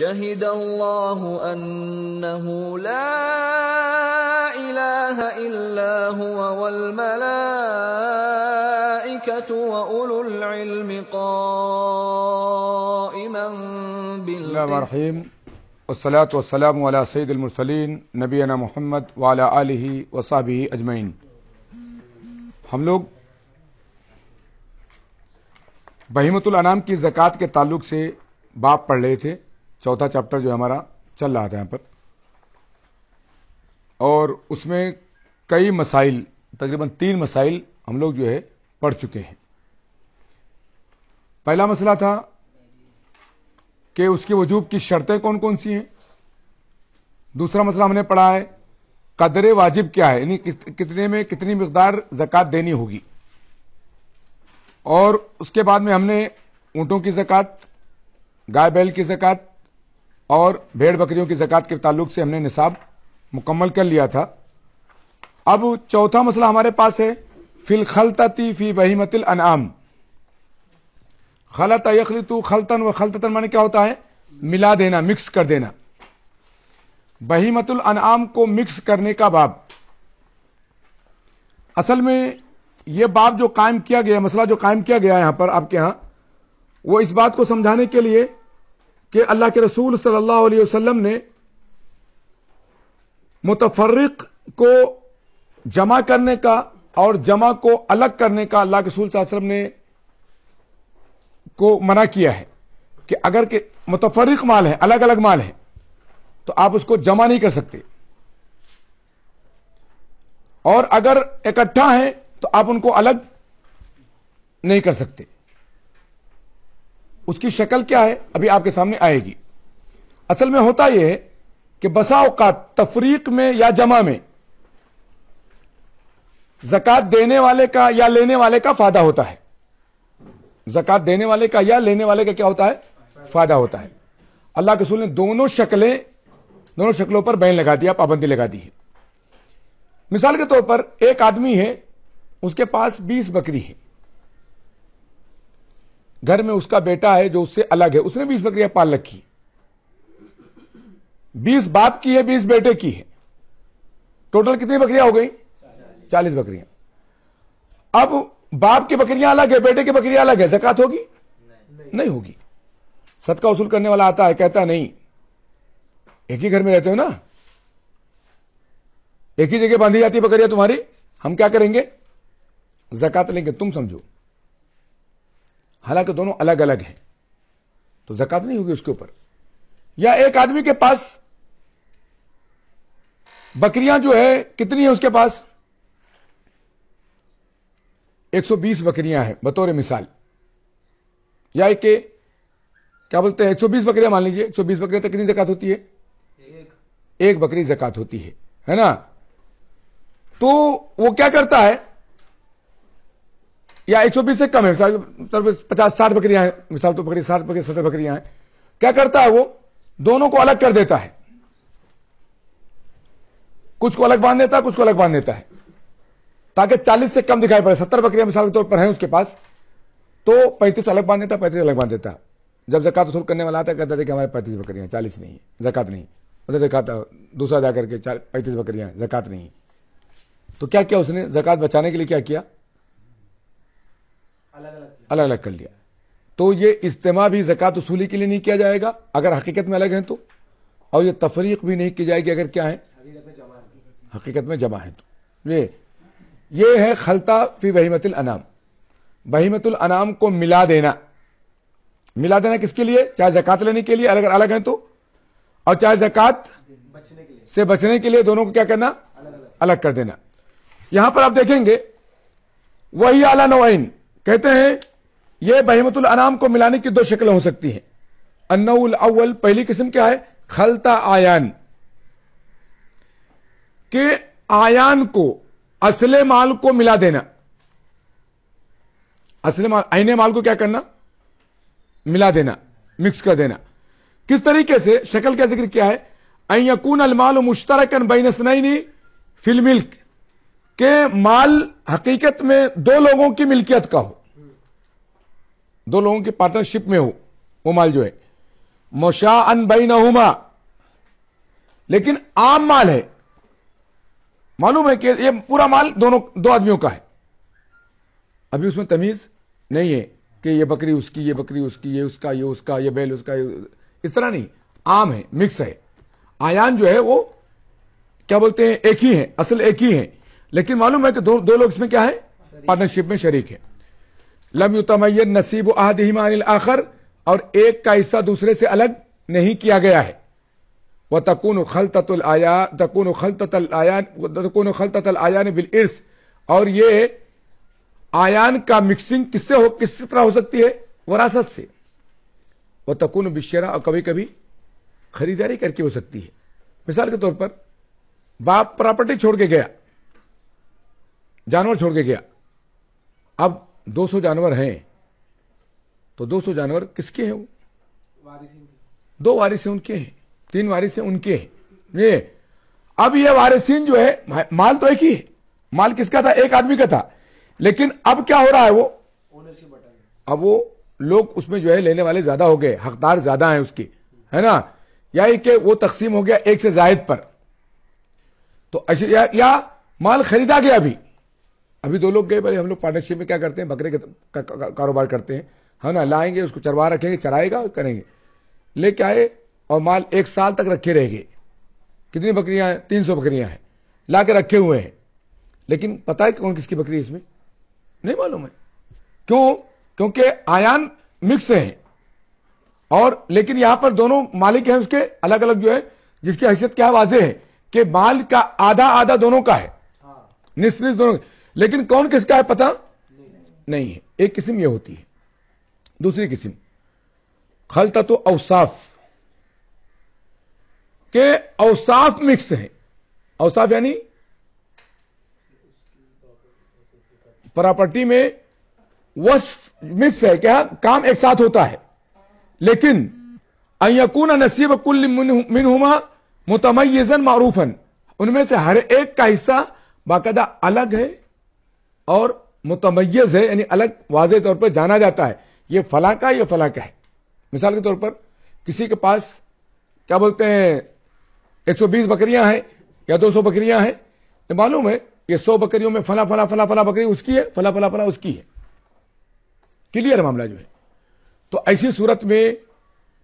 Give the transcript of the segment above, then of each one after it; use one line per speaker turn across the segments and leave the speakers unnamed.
شهد الله انه لا اله الا هو والملائكه واولو العلم قائما بالقسط بسم الله الرحيم والصلاة والسلام على سيد المرسلين نبينا محمد وعلى آله وصحبه أجمعين हम लोग बहीमतुल अनाम की ज़क़़त के ताल्लुक से बाप पढ़ रहे थे چوتھا چیپٹر جو ہمارا چل رہا تھا یہاں پر اور اس میں کئی مسائل تقریباً تین مسائل ہم لوگ جو ہے پڑھ چکے ہیں پہلا مسئلہ تھا کہ اس کے وجوب کی شرطیں کون کون سی ہیں دوسرا مسئلہ ہم نے پڑھا ہے قدر واجب کیا ہے یعنی کتنے میں کتنی مقدار زکات دینی ہوگی اور اس کے بعد میں ہم نے اونٹوں کی زکات گائے بیل کی زکات اور بھیڑ بکریوں کی زکات کے تعلق سے ہم نے نصاب مکمل کر لیا تھا اب چوتھا مسئلہ ہمارے پاس ہے فی الخلطتی فی بہیمت الانعام خلط خلطن و معنی کیا ہوتا ہے ملا دینا مکس کر دینا بہیمت الانعام کو مکس کرنے کا باب اصل میں یہ باب جو قائم کیا گیا مسئلہ جو قائم کیا گیا یہاں پر آپ کے ہاں وہ اس بات کو سمجھانے کے لیے کہ اللہ کے رسول صلی اللہ علیہ وسلم نے متفرق کو جمع کرنے کا اور جمع کو الگ کرنے کا اللہ کے رسول صلی اللہ علیہ وسلم نے کو منع کیا ہے کہ اگر کہ متفرق مال ہے الگ الگ مال ہے تو آپ اس کو جمع نہیں کر سکتے اور اگر اکٹھا ہے تو آپ ان کو الگ نہیں کر سکتے اس کی شکل کیا ہے ابھی آپ کے سامنے آئے گی اصل میں ہوتا یہ ہے کہ بسا اوقات تفریق میں یا جمع میں زکات دینے والے کا یا لینے والے کا فائدہ ہوتا ہے زکات دینے والے کا یا لینے والے کا کیا ہوتا ہے فائدہ ہوتا ہے اللہ کے نے دونوں شکلیں دونوں شکلوں پر بین لگا دیا پابندی لگا دی ہے مثال کے طور پر ایک آدمی ہے اس کے پاس بیس بکری ہے گھر میں اس کا بیٹا ہے جو اس سے الگ ہے اس نے بیس بکریاں پال رکھی بیس باپ کی ہے بیس بیٹے کی ہے ٹوٹل کتنی بکریاں ہو گئی چالیس بکریاں اب باپ کی بکریاں الگ ہے بیٹے کی بکریاں الگ ہے زکات ہوگی نہیں ہوگی سد کا وصول کرنے والا آتا ہے کہتا نہیں ایک ہی گھر میں رہتے ہو نا ایک ہی جگہ باندھی جاتی بکریاں تمہاری ہم کیا کریں گے زکات لیں گے تم سمجھو حالانکہ دونوں الگ الگ ہیں تو زکات نہیں ہوگی اس کے اوپر یا ایک آدمی کے پاس بکریاں جو ہے کتنی ہیں اس کے پاس ایک سو بیس بکریاں ہیں بطور مثال یا ایک کیا بولتے ہیں ایک سو بیس بکریاں مان لیجیے بیس بکریاں کتنی زکات ہوتی ہے ایک بکری زکات ہوتی ہے نا تو وہ کیا کرتا ہے یا ایک سو بیس سے کم ہے پچاس ساٹھ بکریاں ہیں مثال تو بکری ساٹھ بکری ستر بکریاں ہیں کیا کرتا ہے وہ دونوں کو الگ کر دیتا ہے کچھ کو الگ باندھ دیتا ہے کچھ کو الگ باندھ دیتا ہے تاکہ چالیس سے کم دکھائی پڑے ستر بکریاں مثال کے طور پر ہیں اس کے پاس تو پینتیس الگ باندھ دیتا ہے پینتیس الگ باندھ دیتا ہے جب زکات کرنے والا آتا ہے کہتا کہ ہمارے پینتیس بکریاں چالیس نہیں زکات نہیں مطلب دوسرا جا کر کے پینتیس بکریاں زکات نہیں تو کیا کیا اس نے زکات بچانے کے لیے کیا کیا الگ الگ کر لیا تو یہ اجتماع بھی زکوٰۃ وصولی کے لیے نہیں کیا جائے گا اگر حقیقت میں الگ ہیں تو اور یہ تفریق بھی نہیں کی جائے گی اگر کیا ہے حقیقت میں جمع ہے تو ملا دینا ملا دینا کس کے لیے چاہے زکات لینے کے لیے اگر الگ ہیں تو اور چاہے زکات سے بچنے کے لیے دونوں کو کیا کرنا الگ کر دینا یہاں پر آپ دیکھیں گے وہی کہتے ہیں یہ بہمت الانام کو ملانے کی دو شکلیں ہو سکتی ہیں انو الاول پہلی قسم کیا ہے خلتا آیان کہ آیان کو اصل مال کو ملا دینا آئین مال کو کیا کرنا ملا دینا مکس کر دینا کس طریقے سے شکل کا ذکر کیا ہے کن المال بین مشترکنی فی الملک کہ مال حقیقت میں دو لوگوں کی ملکیت کا ہو دو لوگوں کی پارٹنرشپ میں ہو وہ مال جو ہے مشا ان بائی نہ لیکن عام مال ہے معلوم ہے کہ یہ پورا مال دونوں دو آدمیوں کا ہے ابھی اس میں تمیز نہیں ہے کہ یہ بکری اس کی یہ بکری اس کی یہ اس کا یہ اس کا یہ بیل اس کا اس طرح نہیں عام ہے مکس ہے آیان جو ہے وہ کیا بولتے ہیں ایک ہی ہے اصل ایک ہی ہے لیکن معلوم ہے کہ دو دو لوگ اس میں کیا ہے پارٹنرشپ میں شریک ہے لم تم نصیب و آدھی آخر اور ایک کا حصہ دوسرے سے الگ نہیں کیا گیا ہے وہ تکون خل تتل آیا اور یہ آیان کا مکسنگ کس سے ہو سکتی ہے وراثت سے وہ تکون بشیرا اور کبھی کبھی خریداری کر کے ہو سکتی ہے مثال کے طور پر باپ پراپرٹی چھوڑ کے گیا جانور چھوڑ کے گیا اب دو سو جانور ہیں تو دو سو جانور کس کے ہیں وہ دو ہیں ان کے تین ہیں ان کے یہ یہ اب وارثین جو ہے مال تو ایک ہی ہے مال کس کا تھا ایک آدمی کا تھا لیکن اب کیا ہو رہا ہے وہ اب وہ لوگ اس میں جو ہے لینے والے زیادہ ہو گئے حقدار زیادہ ہیں اس کے ہے نا یا کہ وہ تقسیم ہو گیا ایک سے زائد پر تو اچھا، یا مال خریدا گیا بھی ابھی دو لوگ گئے بھائی ہم لوگ پارٹنرشپ میں کیا کرتے ہیں بکرے کاروبار کرتے ہیں ہاں نا لائیں گے اس کو چروا رکھیں گے چرائے گا کریں گے لے کے آئے اور مال ایک سال تک رکھے رہ گئے کتنی بکریاں ہیں تین سو بکریاں ہیں لا کے رکھے ہوئے ہیں لیکن ہے کون کس کی بکری اس میں نہیں معلوم ہے کیوں کیونکہ آیان مکس ہیں اور لیکن یہاں پر دونوں مالک ہیں اس کے الگ الگ جو ہے جس کی حیثیت کیا واضح ہے کہ مال کا آدھا آدھا دونوں کا ہے ہاں۔ دونوں لیکن کون کس کا ہے پتا نہیں ایک قسم یہ ہوتی ہے دوسری قسم خلتا تو اوساف کے اوساف مکس ہیں اوساف یعنی پراپرٹی میں وصف مکس ہے کیا ہاں، کام ایک ساتھ ہوتا ہے لیکن نصیب کل منہما متمیزن معروفن معروف ان میں سے ہر ایک کا حصہ باقاعدہ الگ ہے اور متمیز ہے یعنی الگ واضح طور پر جانا جاتا ہے یہ فلاں کا یہ فلاں کا ہے مثال کے طور پر کسی کے پاس کیا بولتے ہیں ایک سو بیس بکریاں ہیں یا دو سو بکریاں ہیں معلوم ہے یہ سو بکریوں میں فلاں فلاں فلاں فلاں بکری اس کی ہے فلاں فلاں فلاں اس کی ہے کلیئر معاملہ جو ہے تو ایسی صورت میں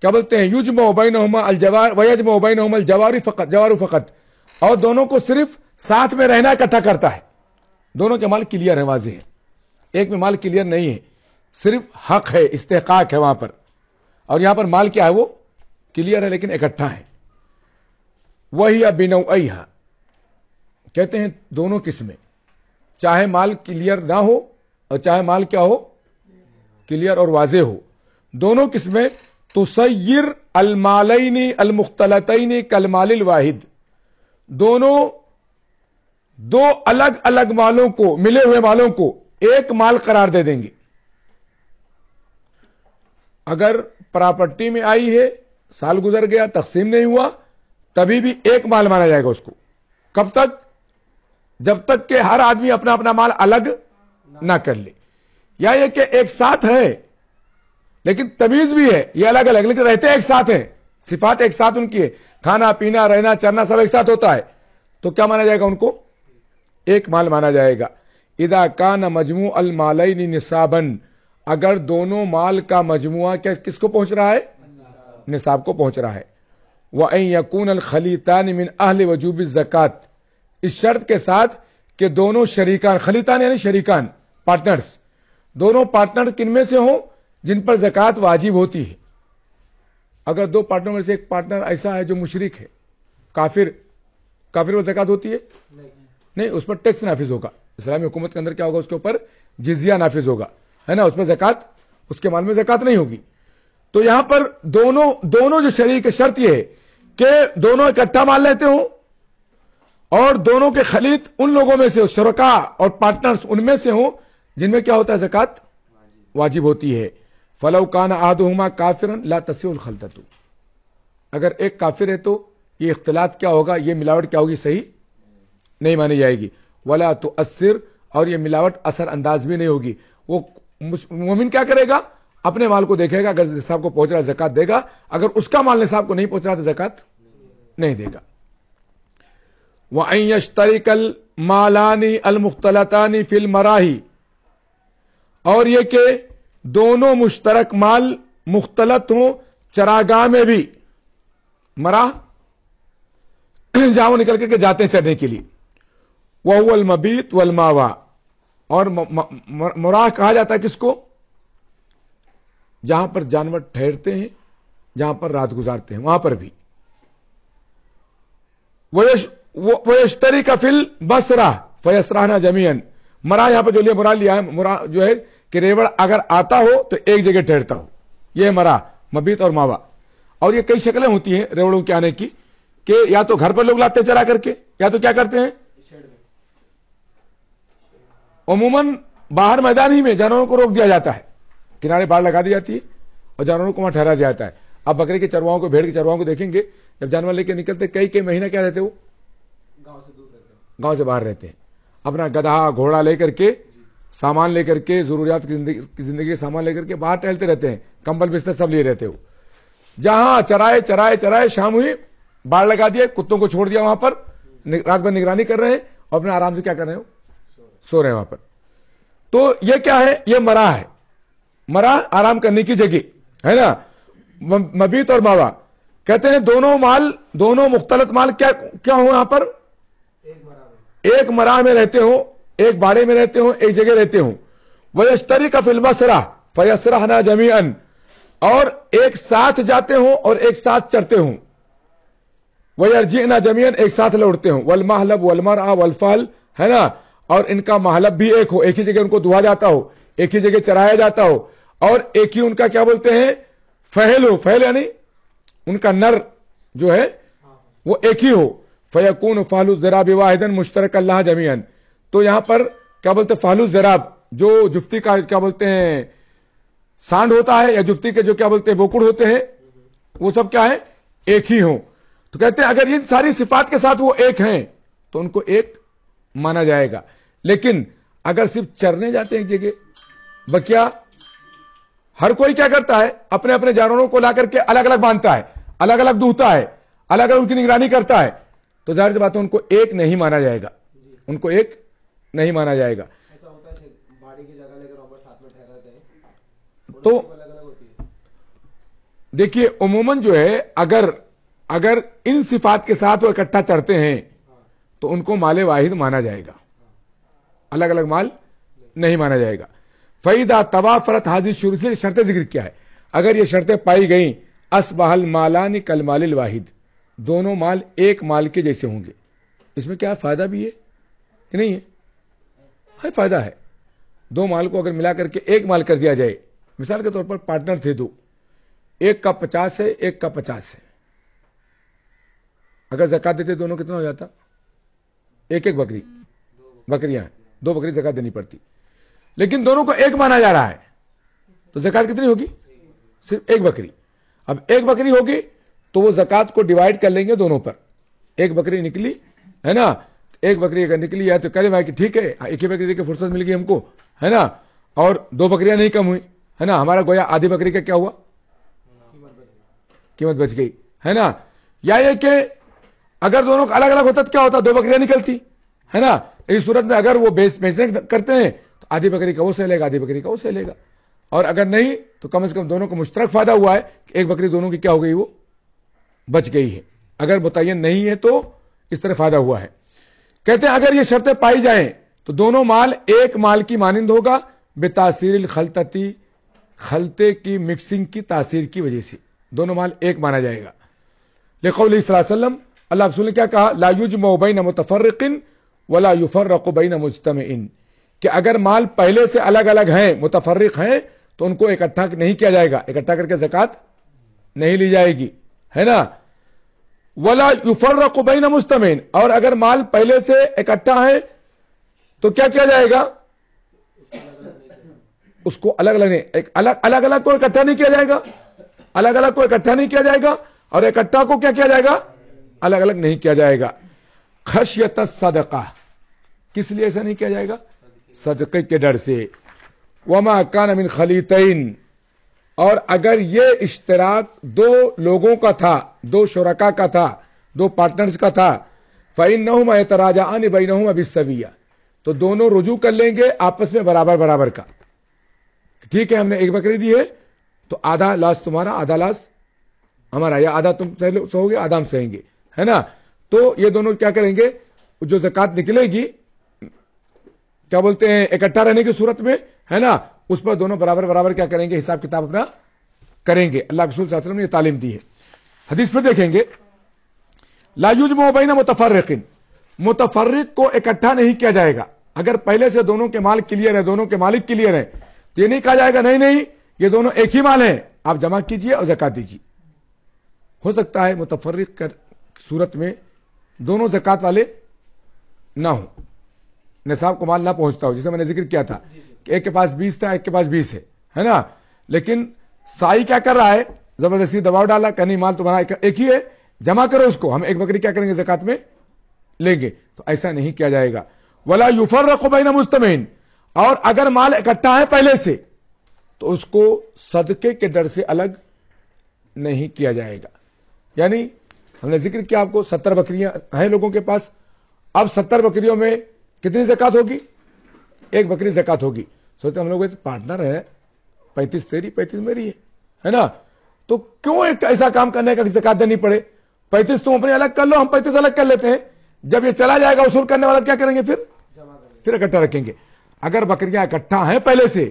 کیا بولتے ہیں یوجم اوبین ویجم اوبین جوار فقط اور دونوں کو صرف ساتھ میں رہنا اکٹھا کرتا ہے دونوں کے مال کلیئر ہیں واضح ہیں ایک میں مال کلیئر نہیں ہے صرف حق ہے استحقاق ہے وہاں پر اور یہاں پر مال کیا ہے وہ کلیئر ہے لیکن اکٹھا ہے وہی اب کہتے ہیں دونوں قسمیں چاہے مال کلیئر نہ ہو اور چاہے مال کیا ہو کلیئر اور واضح ہو دونوں قسمیں تو سیر المالئی المختلطئی کلمال الواحد دونوں دو الگ الگ مالوں کو ملے ہوئے مالوں کو ایک مال قرار دے دیں گے اگر پراپرٹی میں آئی ہے سال گزر گیا تقسیم نہیں ہوا تبھی بھی ایک مال مانا جائے گا اس کو کب تک جب تک کہ ہر آدمی اپنا اپنا مال الگ نہ کر لے یا یہ کہ ایک ساتھ ہے لیکن تمیز بھی ہے یہ الگ الگ لیکن رہتے ایک ساتھ ہیں صفات ایک ساتھ ان کی ہے کھانا پینا رہنا چرنا سب ایک ساتھ ہوتا ہے تو کیا مانا جائے گا ان کو ایک مال مانا جائے گا ادا کان مجموع المالین نصابن اگر دونوں مال کا مجموعہ کس کو پہنچ رہا ہے نصاب کو پہنچ رہا ہے وہ یقون الخلیطان من اہل وجوب زکوٰۃ اس شرط کے ساتھ کہ دونوں شریکان خلیطان یعنی شریکان پارٹنرز دونوں پارٹنر کن میں سے ہوں جن پر زکوٰۃ واجب ہوتی ہے اگر دو پارٹنر میں سے ایک پارٹنر ایسا ہے جو مشرک ہے کافر کافر پر زکوٰۃ ہوتی ہے نہیں اس پر ٹیکس نافذ ہوگا اسلامی حکومت کے اندر کیا ہوگا اس کے اوپر جزیہ نافذ ہوگا ہے نا اس میں زکات اس کے مال میں زکات نہیں ہوگی تو یہاں پر دونوں دونوں جو شریک شرط یہ ہے کہ دونوں اکٹھا مال لیتے ہوں اور دونوں کے خلید ان لوگوں میں سے شرکا اور پارٹنرز ان میں سے ہوں جن میں کیا ہوتا ہے زکات واجب ہوتی ہے فلو کان آدما کافر خلطا اگر ایک کافر ہے تو یہ اختلاط کیا ہوگا یہ ملاوٹ کیا ہوگی صحیح نہیں مانی جائے گی ولا تو اثر اور یہ ملاوٹ اثر انداز بھی نہیں ہوگی وہ مومن کیا کرے گا اپنے مال کو دیکھے گا اگر نصاب کو پہنچ رہا زکات دے گا اگر اس کا مال نصاب کو نہیں پہنچ رہا تو زکات نہیں دے گا وہ فل مراہی اور یہ کہ دونوں مشترک مال مختلط ہوں چراگاہ میں بھی مرا وہ نکل کر کے جاتے ہیں چڑھنے کے لیے المبیت الماوا اور مراح کہا جاتا ہے کس کو جہاں پر جانور ٹھہرتے ہیں جہاں پر رات گزارتے ہیں وہاں پر بھی ویشتری کا فل جمین مرا یہاں پہ جو لیا مرا لیا ہے مرا جو ہے کہ ریوڑ اگر آتا ہو تو ایک جگہ ٹھہرتا ہو یہ مرا مبیت اور ماوا اور یہ کئی شکلیں ہوتی ہیں ریوڑوں کے آنے کی کہ یا تو گھر پر لوگ لاتے چلا کر کے یا تو کیا کرتے ہیں عموماً باہر میدان ہی میں جانوروں کو روک دیا جاتا ہے کنارے باڑ لگا دی جاتی ہے اور جانوروں کو وہاں ٹھہرا دیا جاتا ہے آپ بکرے کے چرواؤں کو بھیڑ کے چرواؤں کو دیکھیں گے جب جانور لے کے نکلتے کئی کئی مہینہ کیا رہتے وہ گاؤں سے گاؤں سے باہر رہتے ہیں اپنا گدھا گھوڑا لے کر کے جی۔ سامان لے کر کے ضروریات کی زندگی کے سامان لے کر کے باہر ٹہلتے رہتے ہیں کمبل بستر سب لیے رہتے وہ جہاں چرائے چرائے چرائے شام ہوئی باڑھ لگا دیے کتوں کو چھوڑ دیا وہاں پر رات بھر نگرانی کر رہے ہیں اور اپنے آرام سے کیا کر رہے ہیں سو رہے ہیں وہاں پر تو یہ کیا ہے یہ مرا ہے مرا آرام کرنے کی جگہ ہے نا مبیت اور ماوا کہتے ہیں مختلف مال کیا کیا ہو یہاں پر ایک مرا میں رہتے ہوں ایک باڑے میں رہتے ہوں ایک جگہ رہتے ہوں ویشتری کا فلما سرا فیسرا نا جمی اور ایک ساتھ جاتے ہوں اور ایک ساتھ چڑھتے ہوں جمین ایک ساتھ لوٹتے ہوں ولما آ ولفال ہے نا اور ان کا محلب بھی ایک ہو ایک ہی جگہ ان کو دھوا جاتا ہو ایک ہی جگہ چرایا جاتا ہو اور ایک ہی ان کا کیا بولتے ہیں فہل ہو فہل یعنی ان کا نر جو ہے وہ ایک ہی ہو فیقون فالو زراب مشترک اللہ جمی تو یہاں پر کیا بولتے فالو زراب جو جفتی کا کیا بولتے ہیں سانڈ ہوتا ہے یا جفتی کے جو کیا بولتے ہیں بوکڑ ہوتے ہیں وہ سب کیا ہے ایک ہی ہوں تو کہتے ہیں اگر ان ساری صفات کے ساتھ وہ ایک ہیں تو ان کو ایک مانا جائے گا لیکن اگر صرف چرنے جاتے ہیں ایک جگہ ہر کوئی کیا کرتا ہے اپنے اپنے جانوروں کو لا کر کے الگ الگ باندھتا ہے الگ الگ دوہتا ہے الگ الگ ان کی نگرانی کرتا ہے تو ظاہر سی بات ہے ان کو ایک نہیں مانا جائے گا ان کو ایک نہیں مانا جائے گا تو دیکھیے عموماً جو ہے اگر اگر ان صفات کے ساتھ وہ اکٹھا چڑھتے ہیں ہاں۔ تو ان کو مالے واحد مانا جائے گا الگ الگ مال نہیں مانا جائے گا فئی توافرت فرت حاضر شروع سے شرطیں ذکر کیا ہے اگر یہ شرطیں پائی گئیں کل مال الواحد دونوں مال ایک مال کے جیسے ہوں گے اس میں کیا فائدہ بھی ہے کہ نہیں ہے فائدہ ہے دو مال کو اگر ملا کر کے ایک مال کر دیا جائے مثال کے طور پر پارٹنر تھے دو ایک کا پچاس ہے ایک کا پچاس ہے اگر زکات دیتے دونوں کتنا ہو جاتا ایک ایک بکری بکریاں دو بکری زکات دینی پڑتی لیکن دونوں کو ایک مانا جا رہا ہے تو زکات کتنی ہوگی صرف ایک بکری اب ایک بکری ہوگی تو وہ زکات کو ڈیوائڈ کر لیں گے دونوں پر ایک بکری نکلی ہے ہے نا ایک بکری اگر نکلی تو بھائی ٹھیک ہے ایک ہی بکری فرصت مل گئی ہم کو ہے نا اور دو بکریاں نہیں کم ہوئی ہے نا ہمارا گویا آدھی بکری کا کیا ہوا قیمت بچ گئی ہے نا یا یہ کہ اگر دونوں کا الگ الگ ہوتا تو کیا ہوتا دو بکریاں نکلتی ہے نا اس صورت میں اگر وہ بیچ بیچنے کرتے ہیں تو آدھی بکری کا وہ سہلے گا آدھی بکری کا وہ سہلے گا اور اگر نہیں تو کم از کم دونوں کو مشترک فائدہ ہوا ہے کہ ایک بکری دونوں کی کیا ہو گئی وہ بچ گئی ہے اگر متعین نہیں ہے تو اس طرح فائدہ ہوا ہے کہتے ہیں اگر یہ شرطیں پائی جائیں تو دونوں مال ایک مال کی مانند ہوگا بے تاثیر الخلطتی خلطے کی مکسنگ کی تاثیر کی وجہ سے دونوں مال ایک مانا جائے گا لکھو علیہ وسلم اللہ رسول نے کیا کہا لایوج مبین متفرقن ولا یوفر رقوبین مجتم کہ اگر مال پہلے سے الگ الگ ہیں متفرق ہیں تو ان کو اکٹھا نہیں کیا جائے گا اکٹھا کر کے زکاط نہیں لی جائے گی ہے نا ولا یوفر رقوبین اور اگر مال پہلے سے اکٹھا ہے تو کیا کیا جائے گا اس کو الگ الگ الگ الگ الگ کو اکٹھا نہیں کیا جائے گا الگ الگ کو اکٹھا نہیں کیا جائے گا اور اکٹھا کو کیا کیا جائے گا الگ الگ نہیں کیا جائے گا خشیت صدقہ کس لیے ایسا نہیں کیا جائے گا صدقے کے ڈر سے وما کان من خلیطین اور اگر یہ اشتراک دو لوگوں کا تھا دو شرکا کا تھا دو پارٹنرز کا تھا فائن نہ ہوں میں ان بھائی نہ ہوں ابھی تو دونوں رجوع کر لیں گے آپس میں برابر برابر کا ٹھیک ہے ہم نے ایک بکری دی ہے تو آدھا لاس تمہارا آدھا لاس ہمارا یا آدھا تم سہو گے آدھا ہم سہیں گے ہے نا تو یہ دونوں کیا کریں گے جو زکات نکلے گی کیا بولتے ہیں اکٹھا رہنے کی صورت میں ہے نا اس پر دونوں برابر برابر کیا کریں گے حساب کتاب اپنا کریں گے اللہ رسول نے یہ تعلیم دی ہے حدیث دیکھیں گے متفرق کو اکٹھا نہیں کیا جائے گا اگر پہلے سے دونوں کے مال کلیئر ہے دونوں کے مالک کلیئر ہے تو یہ نہیں کہا جائے گا نہیں نہیں یہ دونوں ایک ہی مال ہیں آپ جمع کیجئے اور زکات دیجیے ہو سکتا ہے متفرق کر صورت میں دونوں زکات والے نہ ہوں نصاب کو مال نہ پہنچتا ہو جسے میں نے ذکر کیا تھا جی، جی۔ کہ ایک کے پاس بیس تھا ایک کے پاس بیس ہے ہے نا لیکن سائی کیا کر رہا ہے زبردستی دباؤ ڈالا کہ نہیں مال تمہارا ایک ہی ہے جمع کرو اس کو ہم ایک بکری کیا کریں گے زکات میں لیں گے تو ایسا نہیں کیا جائے گا ولا یوفر رکھو بھائی مستمین اور اگر مال اکٹھا ہے پہلے سے تو اس کو صدقے کے ڈر سے الگ نہیں کیا جائے گا یعنی ہم نے ذکر کیا آپ کو ستر بکریاں ہیں لوگوں کے پاس اب ستر بکریوں میں کتنی زکات ہوگی ایک بکری زکات ہوگی سوچتے ہم لوگ پارٹنر ہے پینتیس تیری پینتیس میری ہے ہے نا تو کیوں ایک ایسا کام کرنے کا زکات دینی پڑے پینتیس تم اپنے الگ کر لو ہم پینتیس الگ کر لیتے ہیں جب یہ چلا جائے گا اصول کرنے والا کیا کریں گے پھر پھر اکٹھا رکھیں گے اگر بکریاں اکٹھا ہیں پہلے سے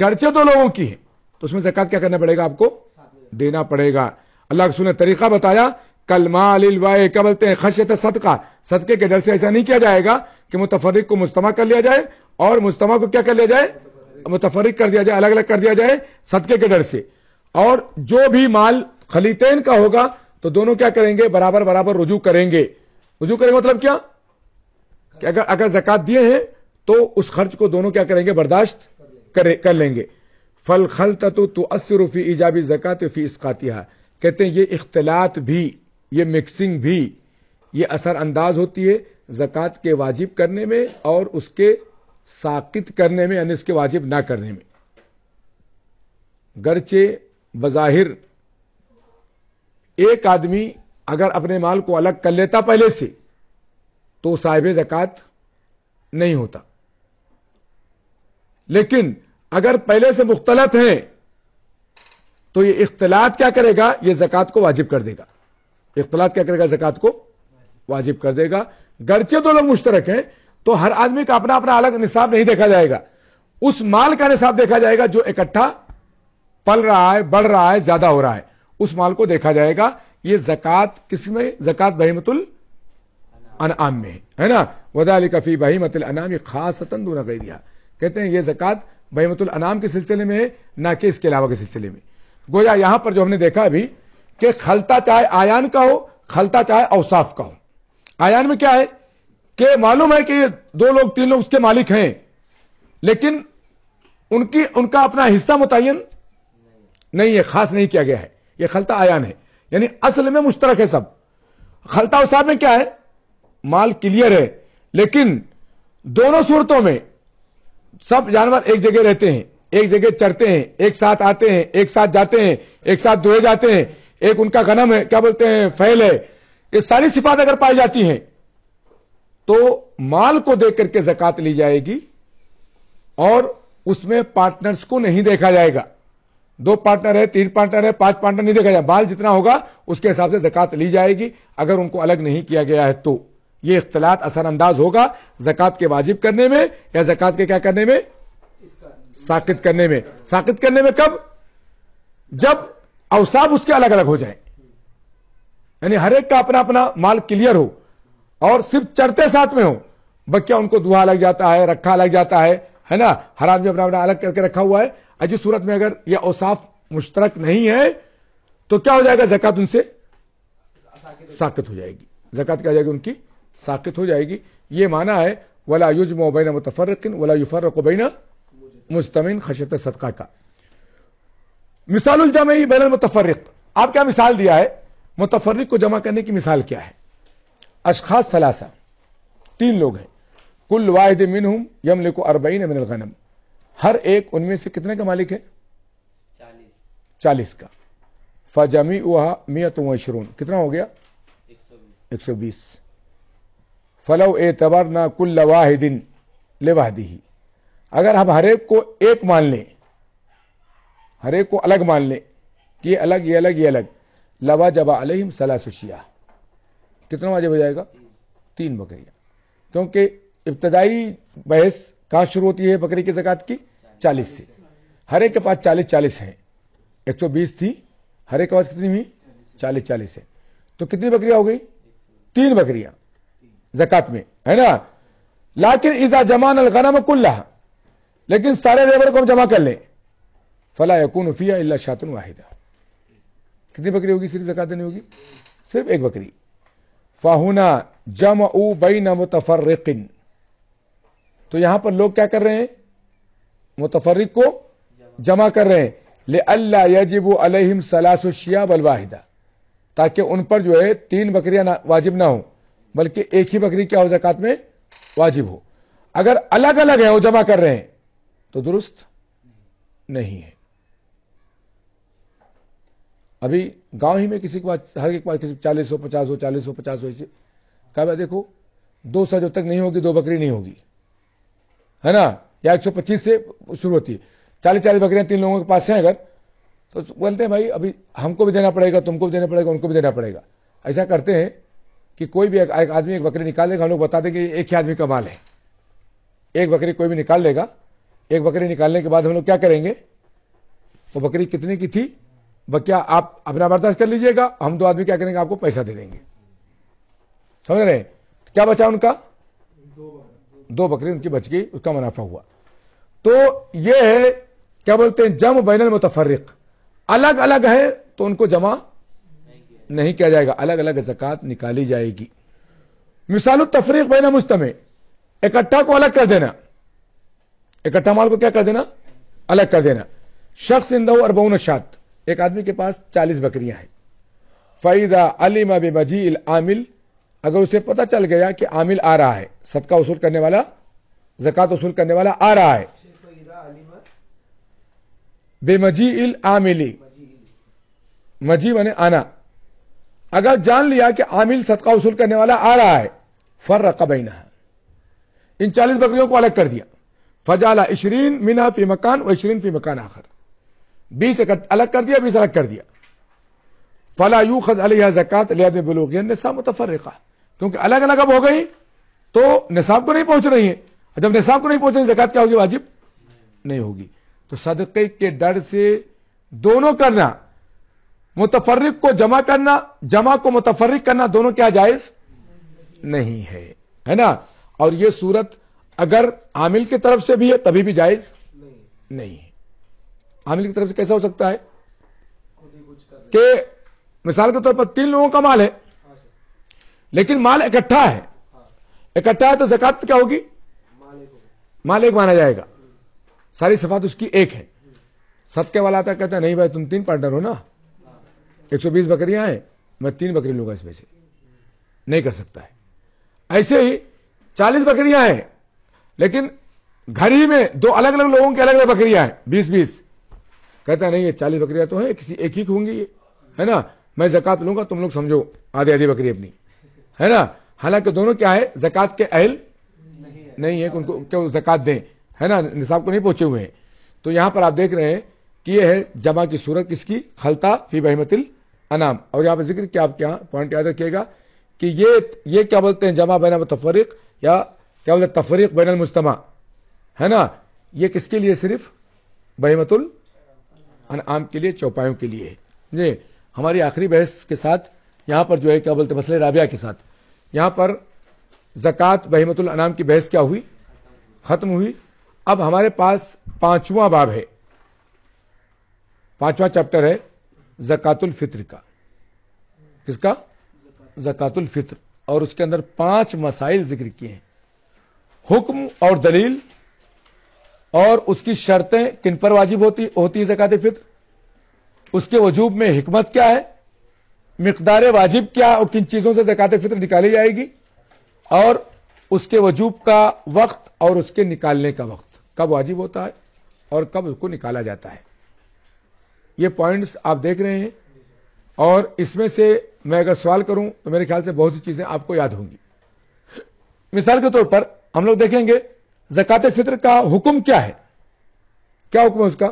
گرچے دو لوگوں کی ہیں تو اس میں زکات کیا کرنا پڑے گا آپ کو دینا پڑے گا اللہ سو نے طریقہ بتایا کل مال قبلتے کیا ہیں صدقہ صدقے کے ڈر سے ایسا نہیں کیا جائے گا کہ متفرق کو مجتمع کر لیا جائے اور مستمع کو کیا کر لیا جائے متفرق کر دیا جائے الگ الگ کر دیا جائے صدقے کے ڈر سے اور جو بھی مال خلیتین کا ہوگا تو دونوں کیا کریں گے برابر برابر رجوع کریں گے رجوع کریں گے مطلب کیا کہ اگر اگر زکات دیے ہیں تو اس خرچ کو دونوں کیا کریں گے برداشت کر لیں گے فل فی ایجابی فی اسقاتیہ کہتے ہیں یہ اختلاط بھی یہ مکسنگ بھی یہ اثر انداز ہوتی ہے زکوٰۃ کے واجب کرنے میں اور اس کے ساقط کرنے میں یعنی اس کے واجب نہ کرنے میں گرچہ بظاہر ایک آدمی اگر اپنے مال کو الگ کر لیتا پہلے سے تو صاحب زکوٰۃ نہیں ہوتا لیکن اگر پہلے سے مختلط ہیں تو یہ اختلاط کیا کرے گا یہ زکوٰۃ کو واجب کر دے گا اختلاط کیا کرے گا زکات کو واجب کر دے گا گرچہ دو لوگ مشترک ہیں تو ہر آدمی کا اپنا اپنا الگ نصاب نہیں دیکھا جائے گا اس مال کا نصاب دیکھا جائے گا جو اکٹھا پل رہا ہے بڑھ رہا ہے زیادہ ہو رہا ہے اس مال کو دیکھا جائے گا یہ زکات کس میں زکات بہیمت الانعام میں ہے نا ودا علی کفی بہیمت الانعام یہ خاص دونہ غیرہ کہتے ہیں یہ زکات بہیمت الانعام کے سلسلے میں ہے نہ کہ اس کے علاوہ کے سلسلے میں گویا یہاں پر جو ہم نے دیکھا ابھی کہ خلتا چاہے آیان کا ہو خلتا چاہے اوصاف کا ہو آیان میں کیا ہے کہ معلوم ہے کہ یہ دو لوگ تین لوگ اس کے مالک ہیں لیکن ان کی ان کا اپنا حصہ متعین نہیں یہ خاص نہیں کیا گیا ہے یہ خلتا آیان ہے یعنی اصل میں مشترک ہے سب خلتا اوساف میں کیا ہے مال کلیئر ہے لیکن دونوں صورتوں میں سب جانور ایک جگہ رہتے ہیں ایک جگہ چڑھتے ہیں ایک ساتھ آتے ہیں ایک ساتھ جاتے ہیں ایک ساتھ دوئے جاتے ہیں ایک ان کا غنم ہے کیا بولتے ہیں فیل ہے یہ ساری صفات اگر پائی جاتی ہیں تو مال کو دیکھ کر کے زکات لی جائے گی اور اس میں پارٹنرز کو نہیں دیکھا جائے گا دو پارٹنر ہے تین پارٹنر ہے پانچ پارٹنر نہیں دیکھا جائے مال جتنا ہوگا اس کے حساب سے زکات لی جائے گی اگر ان کو الگ نہیں کیا گیا ہے تو یہ اختلاط اثر انداز ہوگا زکات کے واجب کرنے میں یا زکات کے کیا کرنے میں ساکت کرنے میں ساکت کرنے میں کب جب اوساف اس کے الگ الگ ہو جائے یعنی ہر ایک کا اپنا اپنا مال کلیئر ہو اور صرف چڑھتے ساتھ میں ہو بکیا ان کو دعا لگ جاتا ہے رکھا لگ جاتا ہے ہے نا ہر آدمی اپنا اپنا الگ کر کے رکھا ہوا ہے اجی صورت میں اگر یہ اوساف مشترک نہیں ہے تو کیا ہو جائے گا زکات ان سے ساکت ہو جائے گی زکات کیا جائے گی ان کی ساکت ہو جائے گی یہ مانا ہے ولاجم و بینا بین مستمن خشت صدقہ کا مثال الجمعی بین المتفرق آپ کیا مثال دیا ہے متفرق کو جمع کرنے کی مثال کیا ہے اشخاص ثلاثہ تین لوگ ہیں کل واحد منہم یم کو اربعین من الغنم ہر ایک ان میں سے کتنے کا مالک ہے چالیس کا فجمی اوہا میت و شرون کتنا ہو گیا ایک سو بیس فلو اعتبرنا کل کل لواحدی اگر ہم ہر ایک کو ایک مان لیں ہر ایک کو الگ مان لیں کہ یہ الگ یہ الگ یہ الگ لوا جبا علیہم سلا سیاہ کتنا واجب ہو جائے گا تین بکریاں کیونکہ ابتدائی بحث کہاں شروع ہوتی ہے بکری کی زکات کی چالیس سے ہر ایک کے پاس چالیس چالیس ہے ایک سو بیس تھی ہر ایک کے پاس کتنی ہوئی چالیس چالیس ہے تو کتنی بکریاں ہو گئی تین بکریاں زکات میں ہے نا لاکر ازا جمان الغنم کل لیکن سارے ریور کو ہم جمع کر لیں فیہ فیا شاطن واحدہ کتنی بکری ہوگی صرف ہوگی صرف ایک بکری فاہنا جم او متفرقن تو یہاں پر لوگ کیا کر رہے ہیں متفرق کو جمع کر رہے ہیں لے اللہ سلاس و شیا بلواحدہ تاکہ ان پر جو ہے تین بکریاں واجب نہ ہوں بلکہ ایک ہی بکری کیا ہو زکات میں واجب ہو اگر الگ الگ ہیں وہ جمع کر رہے ہیں تو درست نہیں ہے ابھی گاؤں ہی میں کسی کے پاس ہر ایک پاس کسی چالیس ہو پچاس ہو چالیس ہو پچاس ہو ایسے کہا بھائی دیکھو دو سو جب تک نہیں ہوگی دو بکری نہیں ہوگی ہے نا یا ایک سو پچیس سے شروع ہوتی ہے چالیس چالیس بکریاں تین لوگوں کے پاس ہیں اگر تو بولتے ہیں بھائی ابھی ہم کو بھی دینا پڑے گا تم کو بھی دینا پڑے گا ان کو بھی دینا پڑے گا ایسا کرتے ہیں کہ کوئی بھی ایک آدمی ایک بکری نکال دے گا ہم لوگ بتا دیں کہ ایک ہی آدمی کا مال ہے ایک بکری کوئی بھی نکال لے گا ایک بکری نکالنے کے بعد ہم لوگ کیا کریں گے وہ بکری کتنے کی تھی کیا آپ اپنا برداشت کر لیجئے گا ہم دو آدمی کیا کریں گے آپ کو پیسہ دے دیں گے سمجھ رہے ہیں کیا بچا ان کا دو بکری ان کی بچ گئی اس کا منافع ہوا تو یہ ہے کیا بولتے ہیں جم بین المتفرق الگ الگ ہے تو ان کو جمع نہیں کیا جائے گا الگ الگ زکات نکالی جائے گی مثال التفریق بین مجتمع اکٹھا کو الگ کر دینا اکٹھا مال کو کیا کر دینا الگ کر دینا شخص اندو اربون شات ایک آدمی کے پاس چالیس بکریاں ہیں فیدا علیم بے مجی عامل اگر اسے پتہ چل گیا کہ عامل آ رہا ہے صدقہ وصول کرنے والا زکات وصول کرنے والا آ رہا ہے بے مجی مجی بنے آنا اگر جان لیا کہ عامل صدقہ وصول کرنے والا آ رہا ہے فر قبئی ان چالیس بکریوں کو الگ کر دیا فجالا مینا فی مکان و فی مکان آخر بیس الگ کر دیا بیس الگ کر دیا فلا یو خز زکات متفرقہ کیونکہ الگ الگ اب ہو گئی تو نصاب کو نہیں پہنچ رہی ہے جب نصاب کو نہیں پہنچ رہی زکات کیا ہوگی واجب نہیں ہوگی تو صدقے کے ڈر سے دونوں کرنا متفرق کو جمع کرنا جمع کو متفرق کرنا دونوں کیا جائز نہیں ہے ہے نا اور یہ صورت اگر عامل کی طرف سے بھی ہے تبھی بھی جائز نہیں ہے کی طرف سے کیسا ہو سکتا ہے کہ مثال کے طور پر تین لوگوں کا مال ہے لیکن مال اکٹھا ہے اکٹھا ہے تو زکات کیا ہوگی مال ایک مانا جائے گا ساری صفات اس کی ایک ہے سب کے والا کہتا ہے نہیں بھائی تم تین پارٹنر ہو نا ایک سو بیس بکریاں ہیں میں تین بکری لوں گا اس میں سے نہیں کر سکتا ہے ایسے ہی چالیس بکریاں ہیں لیکن گھر ہی میں دو الگ الگ لوگوں کی الگ الگ بکریاں بیس بیس کہتا نہیں یہ چالیس بکریاں تو ہیں کسی ایک ہی ہوں گی یہ ہے نا میں زکات لوں گا تم لوگ سمجھو آدھی آدھی بکری اپنی ہے نا حالانکہ دونوں کیا ہے زکات کے اہل نہیں ہے ان کو زکات دیں ہے نا نصاب کو نہیں پہنچے ہوئے ہیں تو یہاں پر آپ دیکھ رہے ہیں کہ یہ ہے جمع کی صورت کس کی خلتا فی بہمت الام اور یہاں پہ ذکر کیا آپ کے یہاں پوائنٹ یاد رکھیے گا کہ یہ کیا بولتے ہیں جمع بین بینتفریق یا کیا بولتے ہیں تفریق بین المجتمع ہے نا یہ کس کے لیے صرف بہمت ال انعام کے کے لیے لیے چوپایوں ہماری آخری بحث کے ساتھ یہاں پر جو ہے کیا بولتے مسئلہ رابعہ کے ساتھ یہاں پر زکوٰۃ کی بحث کیا ہوئی ختم ہوئی اب ہمارے پاس پانچواں باب ہے پانچواں چیپٹر ہے زکات الفطر کا زکات الفطر اور اس کے اندر پانچ مسائل ذکر کیے ہیں حکم اور دلیل اور اس کی شرطیں کن پر واجب ہوتی ہوتی ہے زکات فطر اس کے وجوب میں حکمت کیا ہے مقدار واجب کیا اور کن چیزوں سے زکات فطر نکالی جائے گی اور اس کے وجوب کا وقت اور اس کے نکالنے کا وقت کب واجب ہوتا ہے اور کب اس کو نکالا جاتا ہے یہ پوائنٹس آپ دیکھ رہے ہیں اور اس میں سے میں اگر سوال کروں تو میرے خیال سے بہت سی چیزیں آپ کو یاد ہوں گی مثال کے طور پر ہم لوگ دیکھیں گے زکات فطر کا حکم کیا ہے کیا حکم ہے اس کا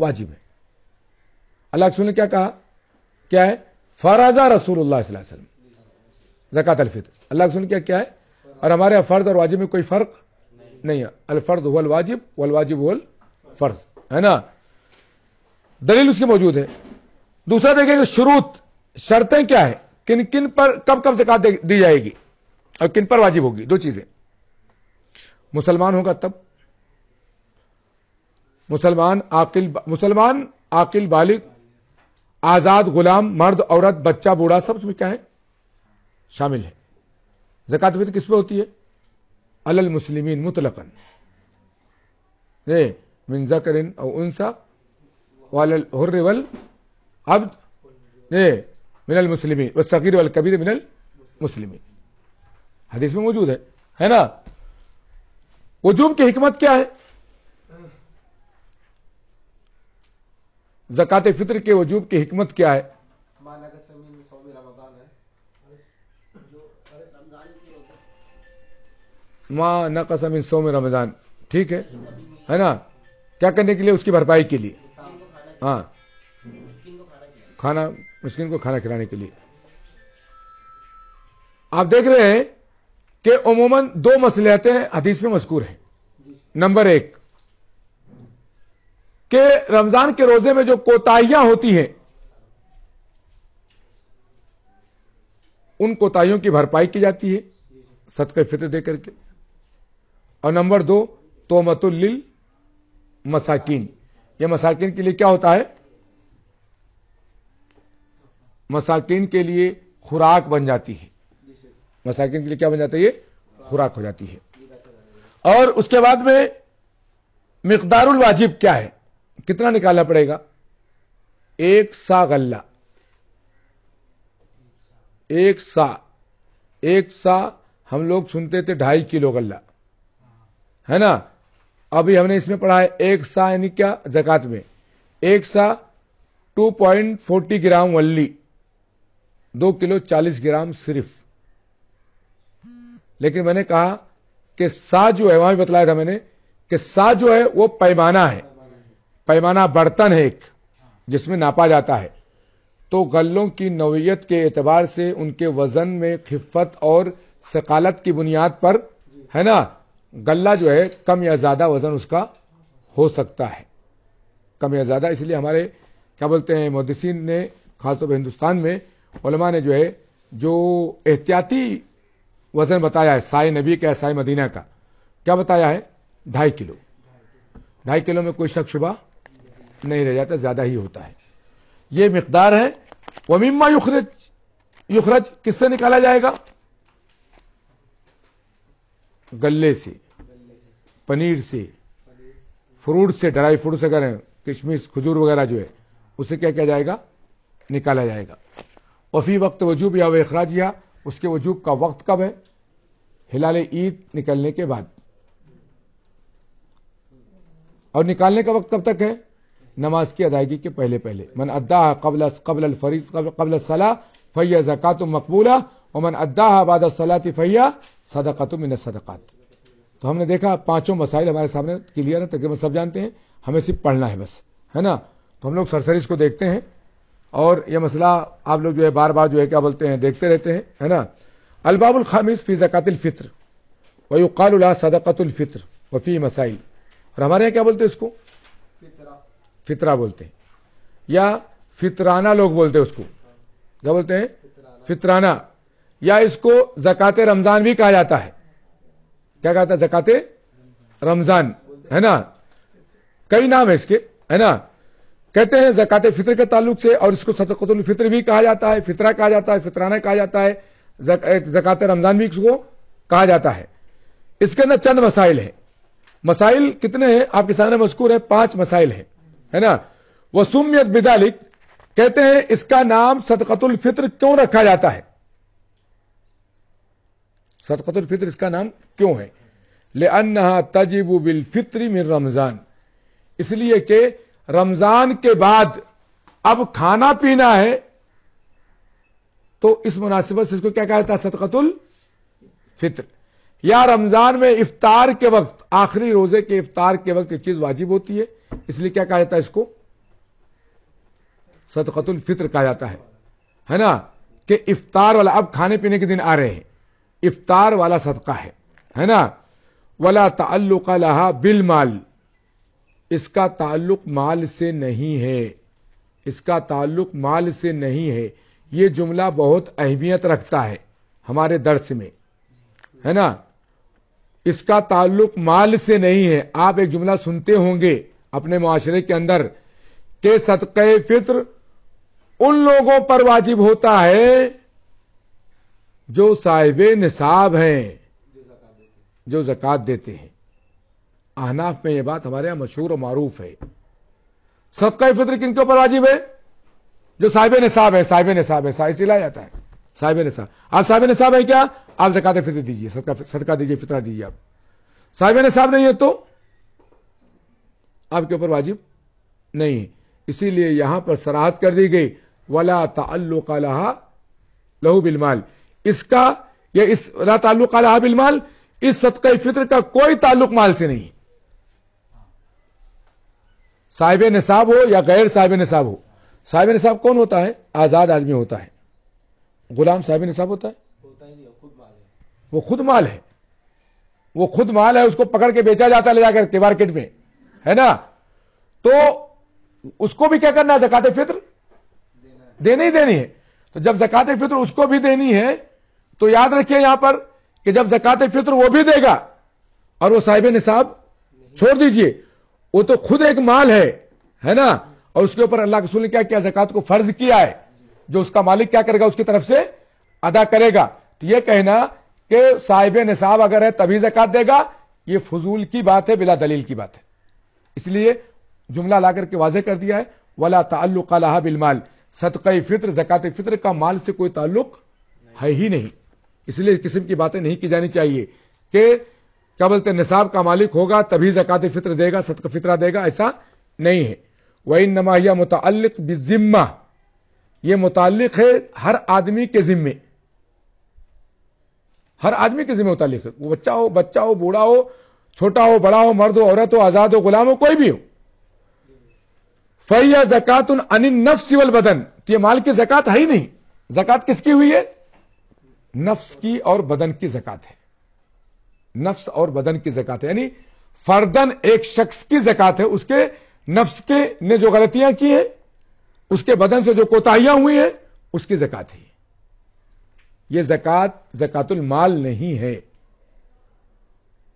واجب ہے اللہ کے کیا کہا کیا ہے فرض رسول اللہ صلی اللہ علیہ وسلم زکات الفطر اللہ نے کیا کیا ہے اور ہمارے فرض اور واجب میں کوئی فرق نہیں ہے الفرض ہو الواجب واجب ہول فرض ہے نا دلیل اس کی موجود ہے دوسرا دیکھیں کہ شروط شرطیں کیا ہے کن کن پر کب کب زکات دی جائے گی اور کن پر واجب ہوگی دو چیزیں مسلمان ہوگا تب مسلمان عاقل با... مسلمان عاقل بالغ آزاد غلام مرد عورت بچہ بوڑھا سب اس میں کیا ہے شامل ہے زکات فطر کس پہ ہوتی ہے علل مسلمین مطلقن من ذکر او انسا والل حر من المسلمین وصغیر والکبیر من المسلمین حدیث میں موجود ہے ہے نا وجوب کی حکمت کیا ہے زکات فطر کے وجوب کی حکمت کیا ہے ماں نقص من سوم رمضان ٹھیک ہے ہے نا کیا کرنے کے لیے اس کی بھرپائی کے لیے ہاں کھانا مسکین کو کھانا کھلانے کے لیے آپ دیکھ رہے ہیں کہ عموماً دو مسلحتیں حدیث میں مذکور ہیں نمبر ایک کہ رمضان کے روزے میں جو کوتاہیاں ہوتی ہیں ان کوتاوں کی بھرپائی کی جاتی ہے صدقہ فطر دے کر کے اور نمبر دو تومت یہ مساکین کے لیے کیا ہوتا ہے مساکین کے لیے خوراک بن جاتی ہے مساکین کے لیے کیا بن جاتا ہے یہ خوراک ہو جاتی ہے اور اس کے بعد میں مقدار الواجب کیا ہے کتنا نکالنا پڑے گا ایک سا غلہ ایک سا ایک سا ہم لوگ سنتے تھے ڈھائی کلو غلہ ہے نا ابھی ہم نے اس میں پڑھا ہے ایک سا یعنی کیا زکات میں ایک سا ٹو پوائنٹ فورٹی گرام ولی دو کلو چالیس گرام صرف لیکن میں نے کہا کہ سا جو ہے وہاں بھی بتلایا تھا میں نے کہ سا جو ہے وہ پیمانہ ہے پیمانہ برتن ہے ایک جس میں ناپا جاتا ہے تو غلوں کی نوعیت کے اعتبار سے ان کے وزن میں خفت اور ثقالت کی بنیاد پر ہے نا غلہ جو ہے کم یا زیادہ وزن اس کا ہو سکتا ہے کم یا زیادہ اس لیے ہمارے کیا بولتے ہیں مودسین نے خاص طور پہ ہندوستان میں علماء نے جو ہے جو احتیاطی وزن بتایا ہے سائی نبی کا سائی مدینہ کا کیا بتایا ہے ڈھائی کلو ڈھائی کلو میں کوئی شخص شبہ نہیں رہ جاتا زیادہ ہی ہوتا ہے یہ مقدار ہے مما یوخرج یوخرج کس سے نکالا جائے گا گلے سے پنیر سے فروٹ سے ڈرائی فروٹ سے کریں کشمش کھجور وغیرہ جو ہے اسے کیا کیا جائے گا نکالا جائے گا وفی وقت وجوب یا وہ اخراج یا اس کے وجوب کا وقت کب ہے ہلال عید نکلنے کے بعد اور نکالنے کا وقت کب تک ہے نماز کی ادائیگی کے پہلے پہلے من ادا قبل قبل الفریض قبل صلاح فیا زکات مقبولہ اور من ادا باد صدقات تو ہم نے دیکھا پانچوں مسائل ہمارے سامنے کلیئر ہے تقریباً سب جانتے ہیں ہمیں صرف پڑھنا ہے بس ہے نا تو ہم لوگ سرسریز کو دیکھتے ہیں اور یہ مسئلہ آپ لوگ جو ہے بار بار جو ہے کیا بولتے ہیں دیکھتے رہتے ہیں ہے نا الباب الخامس فی زکات الفطر ویقال اللہ صدقۃ الفطر وفی مسائل اور ہمارے یہاں کیا بولتے ہیں اس کو فطرہ بولتے ہیں یا فطرانہ لوگ بولتے ہیں اس کو کیا بولتے ہیں فطرانہ یا اس کو زکات رمضان بھی کہا جاتا ہے کیا کہتا ہے زکات رمضان ہے نا کئی نام ہے اس کے ہے نا کہتے ہیں زکات فطر کے تعلق سے اور اس کو صدقۃ الفطر بھی کہا جاتا ہے فطرہ کہا جاتا ہے فطرانہ کہا جاتا ہے زکات رمضان بھی اس کو کہا جاتا ہے اس کے اندر چند مسائل ہیں مسائل کتنے ہیں آپ کے سامنے مذکور ہیں پانچ مسائل ہیں ہے نا وہ سمیت بدالک کہتے ہیں اس کا نام صدقۃ الفطر کیوں رکھا جاتا ہے صدقت الفطر اس کا نام کیوں ہے لے انہا تجیب بل فطری رمضان اس لیے کہ رمضان کے بعد اب کھانا پینا ہے تو اس مناسبت سے اس کو کیا کہا جاتا ہے سطخت الفطر یا رمضان میں افطار کے وقت آخری روزے کے افطار کے وقت یہ چیز واجب ہوتی ہے اس لیے کیا کہا جاتا ہے اس کو صدقت الفطر کہا جاتا ہے ہے نا کہ افطار والا اب کھانے پینے کے دن آ رہے ہیں افطار والا صدقہ ہے ہے نا ولا تعلق لها مال اس کا تعلق مال سے نہیں ہے اس کا تعلق مال سے نہیں ہے یہ جملہ بہت اہمیت رکھتا ہے ہمارے درس میں ہے نا اس کا تعلق مال سے نہیں ہے آپ ایک جملہ سنتے ہوں گے اپنے معاشرے کے اندر کہ صدقہ فطر ان لوگوں پر واجب ہوتا ہے جو صاحب نصاب ہیں جو زکات دیتے ہیں احناف میں یہ بات ہمارے یہاں مشہور و معروف ہے صدقہ فطر کن کے اوپر واجب ہے جو صاحب نصاب ہے صاحب نصاب ہے صاحب سلایا جاتا ہے صاحب نصاب آپ صاحب نصاب ہے کیا آپ زکات فطر دیجیے صدقہ صدقہ دیجیے فطرہ دیجیے آپ صاحب نصاب نہیں ہے تو آپ کے اوپر واجب نہیں ہے اسی لیے یہاں پر سراحت کر دی گئی ولا تعلق لہا لہو بالمال اس کا یا اس لا تعلق لہا بالمال اس صدقہ فطر کا کوئی تعلق مال سے نہیں صاحب نصاب ہو یا غیر صاحب نصاب ہو صاحب نصاب کون ہوتا ہے آزاد آدمی ہوتا ہے غلام صاحب نصاب ہوتا ہے وہ خود مال ہے وہ خود مال ہے اس کو پکڑ کے کے بیچا جاتا لے جا کر میں ہے نا تو اس کو بھی کیا کرنا ہے زکات فطر دینا ہی دینی ہے تو جب زکات فطر اس کو بھی دینی ہے تو یاد رکھیے یہاں پر کہ جب زکات فطر وہ بھی دے گا اور وہ صاحب نصاب چھوڑ دیجئے وہ تو خود ایک مال ہے ہے نا اور اس کے اوپر اللہ رسول نے کیا کیا زکات کو فرض کیا ہے جو اس کا مالک کیا کرے گا اس کی طرف سے ادا کرے گا تو یہ کہنا کہ صاحب نصاب اگر ہے تبھی زکات دے گا یہ فضول کی بات ہے بلا دلیل کی بات ہے اس لیے جملہ لا کر کے واضح کر دیا ہے ولا تعلق اللہ بالمال صدقہ فطر زکات فطر کا مال سے کوئی تعلق ہے ہی نہیں اس لیے قسم کی باتیں نہیں کی جانی چاہیے کہ کیا بولتے نصاب کا مالک ہوگا تبھی زکوٰۃ فطر دے گا صدق فطرہ دے گا ایسا نہیں ہے وہ ان نمایا متعلق بذمہ یہ متعلق ہے ہر آدمی کے ذمے ہر آدمی کے ذمے متعلق ہے وہ بچہ ہو بچہ ہو بوڑھا ہو چھوٹا ہو بڑا ہو مرد ہو عورت ہو آزاد ہو غلام ہو کوئی بھی ہو ان یا زکات بدن تو یہ مال کی زکات ہے ہی نہیں زکات کس کی ہوئی ہے نفس کی اور بدن کی زکات ہے نفس اور بدن کی زکات ہے یعنی فردن ایک شخص کی زکات ہے اس کے نفس کے نے جو غلطیاں کی ہے اس کے بدن سے جو کوتاہیاں ہوئی ہے اس کی زکات ہے یہ زکات زکات المال نہیں ہے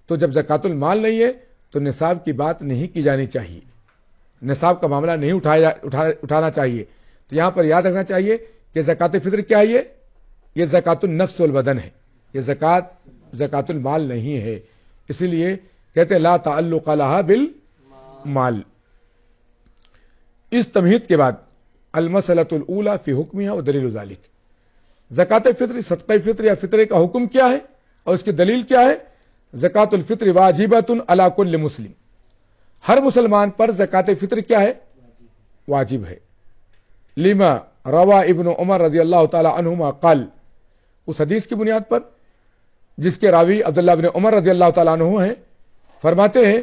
تو جب زکات المال نہیں ہے تو نصاب کی بات نہیں کی جانی چاہیے نصاب کا معاملہ نہیں اٹھایا اٹھانا چاہیے تو یہاں پر یاد رکھنا چاہیے کہ زکات فطر کیا ہے یہ زکات النفس البدن ہے یہ زکات زکات المال نہیں ہے اسی لیے کہتے لا تعلق لہا بل مال اس تمہید کے بعد المسلۃ الاولا فی حکمیہ اور دلیل ذالک زکات فطر صدقہ فطر یا فطرے کا حکم کیا ہے اور اس کی دلیل کیا ہے زکات الفطر واجبۃ علا کل مسلم ہر مسلمان پر زکات فطر کیا ہے واجب ہے لیما روا ابن عمر رضی اللہ تعالی عنہما قال اس حدیث کی بنیاد پر جس کے راوی عبداللہ بن عمر رضی اللہ تعالیٰ عنہ ہیں فرماتے ہیں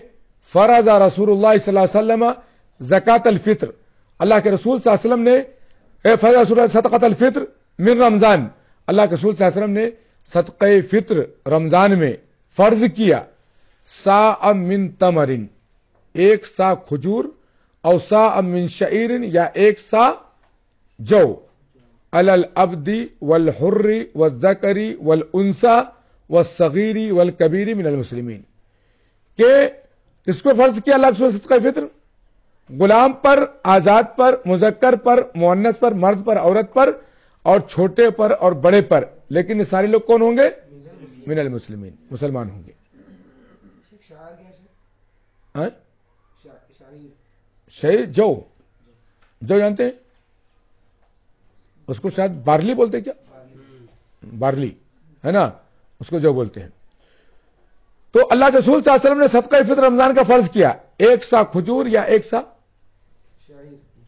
فرض رسول اللہ صلی اللہ علیہ وسلم زکات الفطر اللہ کے رسول صلی اللہ علیہ وسلم نے فرض صدقت الفطر من رمضان اللہ کے رسول صلی اللہ علیہ وسلم نے صدق فطر رمضان میں فرض کیا سا ام من تمرن ایک سا کھجور او سا ام من شعیرن یا ایک سا جو علی العبدی والحری والذکری والانسا والصغیری والکبیری من المسلمین کہ اس کو فرض کیا اللہ وسط صدقہ فطر غلام پر آزاد پر مذکر پر مونس پر مرد پر عورت پر اور چھوٹے پر اور بڑے پر لیکن یہ سارے لوگ کون ہوں گے من المسلمین مسلمان ہوں گے ہاں؟ شعر جو جو جانتے ہیں اس کو شاید بارلی بولتے کیا بارلی ہے نا اس کو جو بولتے ہیں تو اللہ کے رسول صلی اللہ علیہ وسلم نے صدقہ فطر رمضان کا فرض کیا ایک سا کھجور یا ایک سا